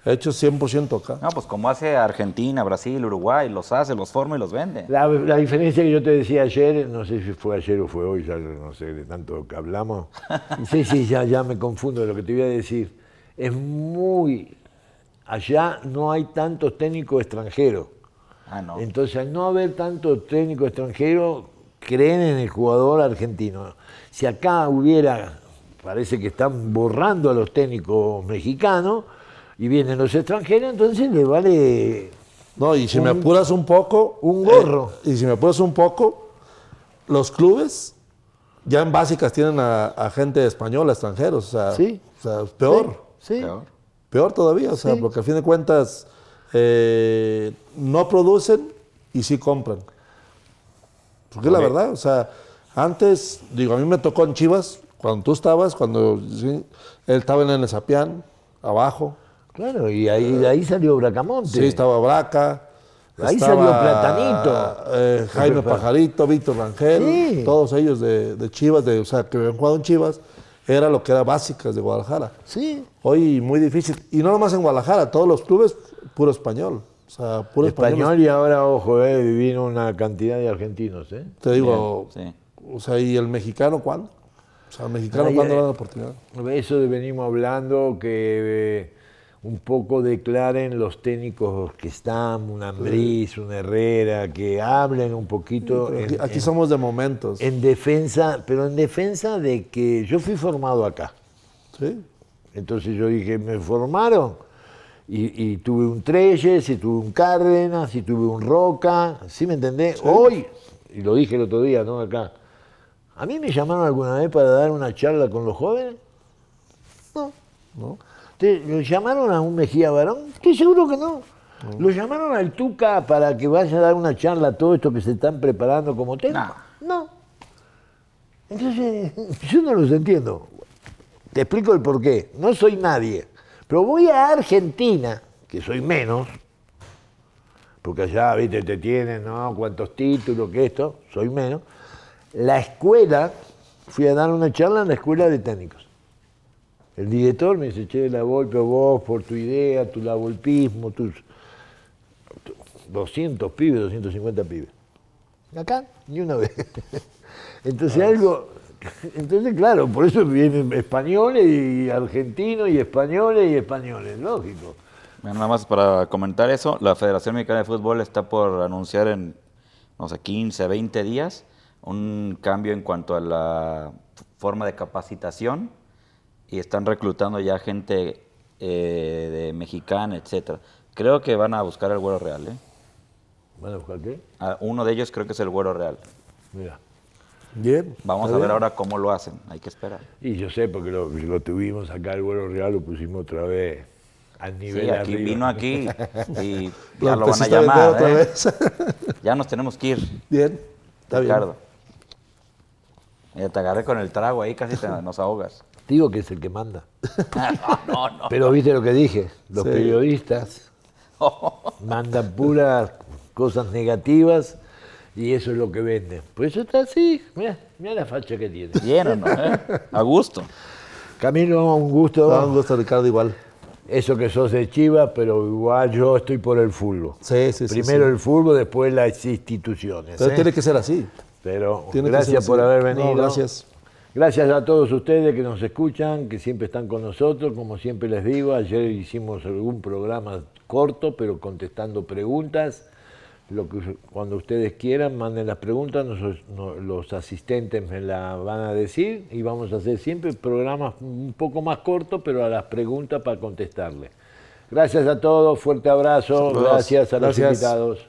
hecho 100% acá. No, pues como hace Argentina, Brasil, Uruguay, los hace, los forma y los vende. La, diferencia que yo te decía ayer, no sé si fue ayer o fue hoy, ya no sé de tanto que hablamos. sí, sí, ya, ya me confundo de lo que te iba a decir. Es muy. Allá no hay tantos técnicos extranjeros. Ah, no. Entonces, al no haber tantos técnicos extranjeros, creen en el jugador argentino. Si acá hubiera, parece que están borrando a los técnicos mexicanos, y vienen los extranjeros, entonces le vale... No, y si me apuras un poco... Un gorro. Eh, y si me apuras un poco, los clubes ya en básicas tienen a, gente española, extranjeros, o sea, ¿Sí? o sea peor. Sí, Peor. todavía, o sea, porque a fin de cuentas eh, no producen y sí compran. Porque la verdad, o sea, antes, digo, a mí me tocó en Chivas, cuando tú estabas, cuando él estaba en el Zapián, abajo, Claro, y ahí, ahí salió Bracamonte. Sí, estaba Braca. Ahí salió Platanito. Eh, Jaime Pajarito, Víctor Rangel, todos ellos de, Chivas, de, o sea, que habían jugado en Chivas, era lo que era básicas de Guadalajara. Sí. Hoy muy difícil. Y no nomás en Guadalajara, todos los clubes, puro español. O sea, puro español. español y ahora, ojo, eh, vino una cantidad de argentinos. ¿eh? Te digo, sí. o sea, ¿y el mexicano cuándo? O sea, ¿el mexicano cuándo eh, da la oportunidad? Eso venimos hablando que un poco declaren los técnicos que están, un Ambriz, un Herrera, que hablen un poquito. aquí, somos de momentos. En defensa, pero en defensa de que yo fui formado acá. Sí. Entonces yo dije, me formaron. Y, tuve un Treyes, y tuve un Cárdenas, y tuve un Roca, ¿sí me entendés? Hoy, y lo dije el otro día, ¿no? Acá. ¿A mí me llamaron alguna vez para dar una charla con los jóvenes? No, no. ¿Lo llamaron a un Mejía Varón? Estoy seguro que no. ¿Lo llamaron al Tuca para que vaya a dar una charla a todo esto que se están preparando como tema? No. Entonces, yo no los entiendo. Te explico el porqué. No soy nadie. Pero voy a Argentina, que soy menos, porque allá, viste, te tienen, ¿no? Cuántos títulos, que esto, soy menos. La escuela, fui a dar una charla en la escuela de técnicos. El director me dice, che, la Volpe, vos por tu idea, tu lavolpismo, tus 200 pibes, 250 pibes. Acá, ni una vez. Entonces ah. algo, entonces claro, por eso vienen españoles y argentinos y españoles y españoles, lógico. Nada más para comentar eso, la Federación Mexicana de Fútbol está por anunciar en, no sé, 15, 20 días un cambio en cuanto a la forma de capacitación y están reclutando ya gente eh, de mexicana, etcétera. Creo que van a buscar el güero real, ¿eh? ¿Van a buscar qué? Ah, uno de ellos creo que es el güero real. Mira. Bien. Vamos a ver ahora cómo lo hacen, hay que esperar. Y yo sé, porque lo, tuvimos acá, el güero real lo pusimos otra vez al nivel aquí, Vino aquí y ya lo, pues van a llamar. otra ¿eh? vez. ya nos tenemos que ir. Bien, está Ricardo. bien. Ya te agarré con el trago ahí, casi nos ahogas que es el que manda. Pero viste lo que dije, los periodistas mandan puras cosas negativas y eso es lo que venden. pues eso está así, mira, mira la facha que tiene. Bien no, eh? A gusto. Camilo, un gusto. un gusto, Ricardo, igual. Eso que sos de Chivas, pero igual yo estoy por el fútbol. Sí, sí, Primero el fútbol, después las instituciones. Pero ¿eh? tiene que ser así. Pero gracias por haber venido. gracias. Gracias a todos ustedes que nos escuchan, que siempre están con nosotros. Como siempre les digo, ayer hicimos algún programa corto, pero contestando preguntas. Lo que, cuando ustedes quieran, manden las preguntas, los asistentes me las van a decir y vamos a hacer siempre programas un poco más cortos, pero a las preguntas para contestarles. Gracias a todos, fuerte abrazo, gracias a los invitados.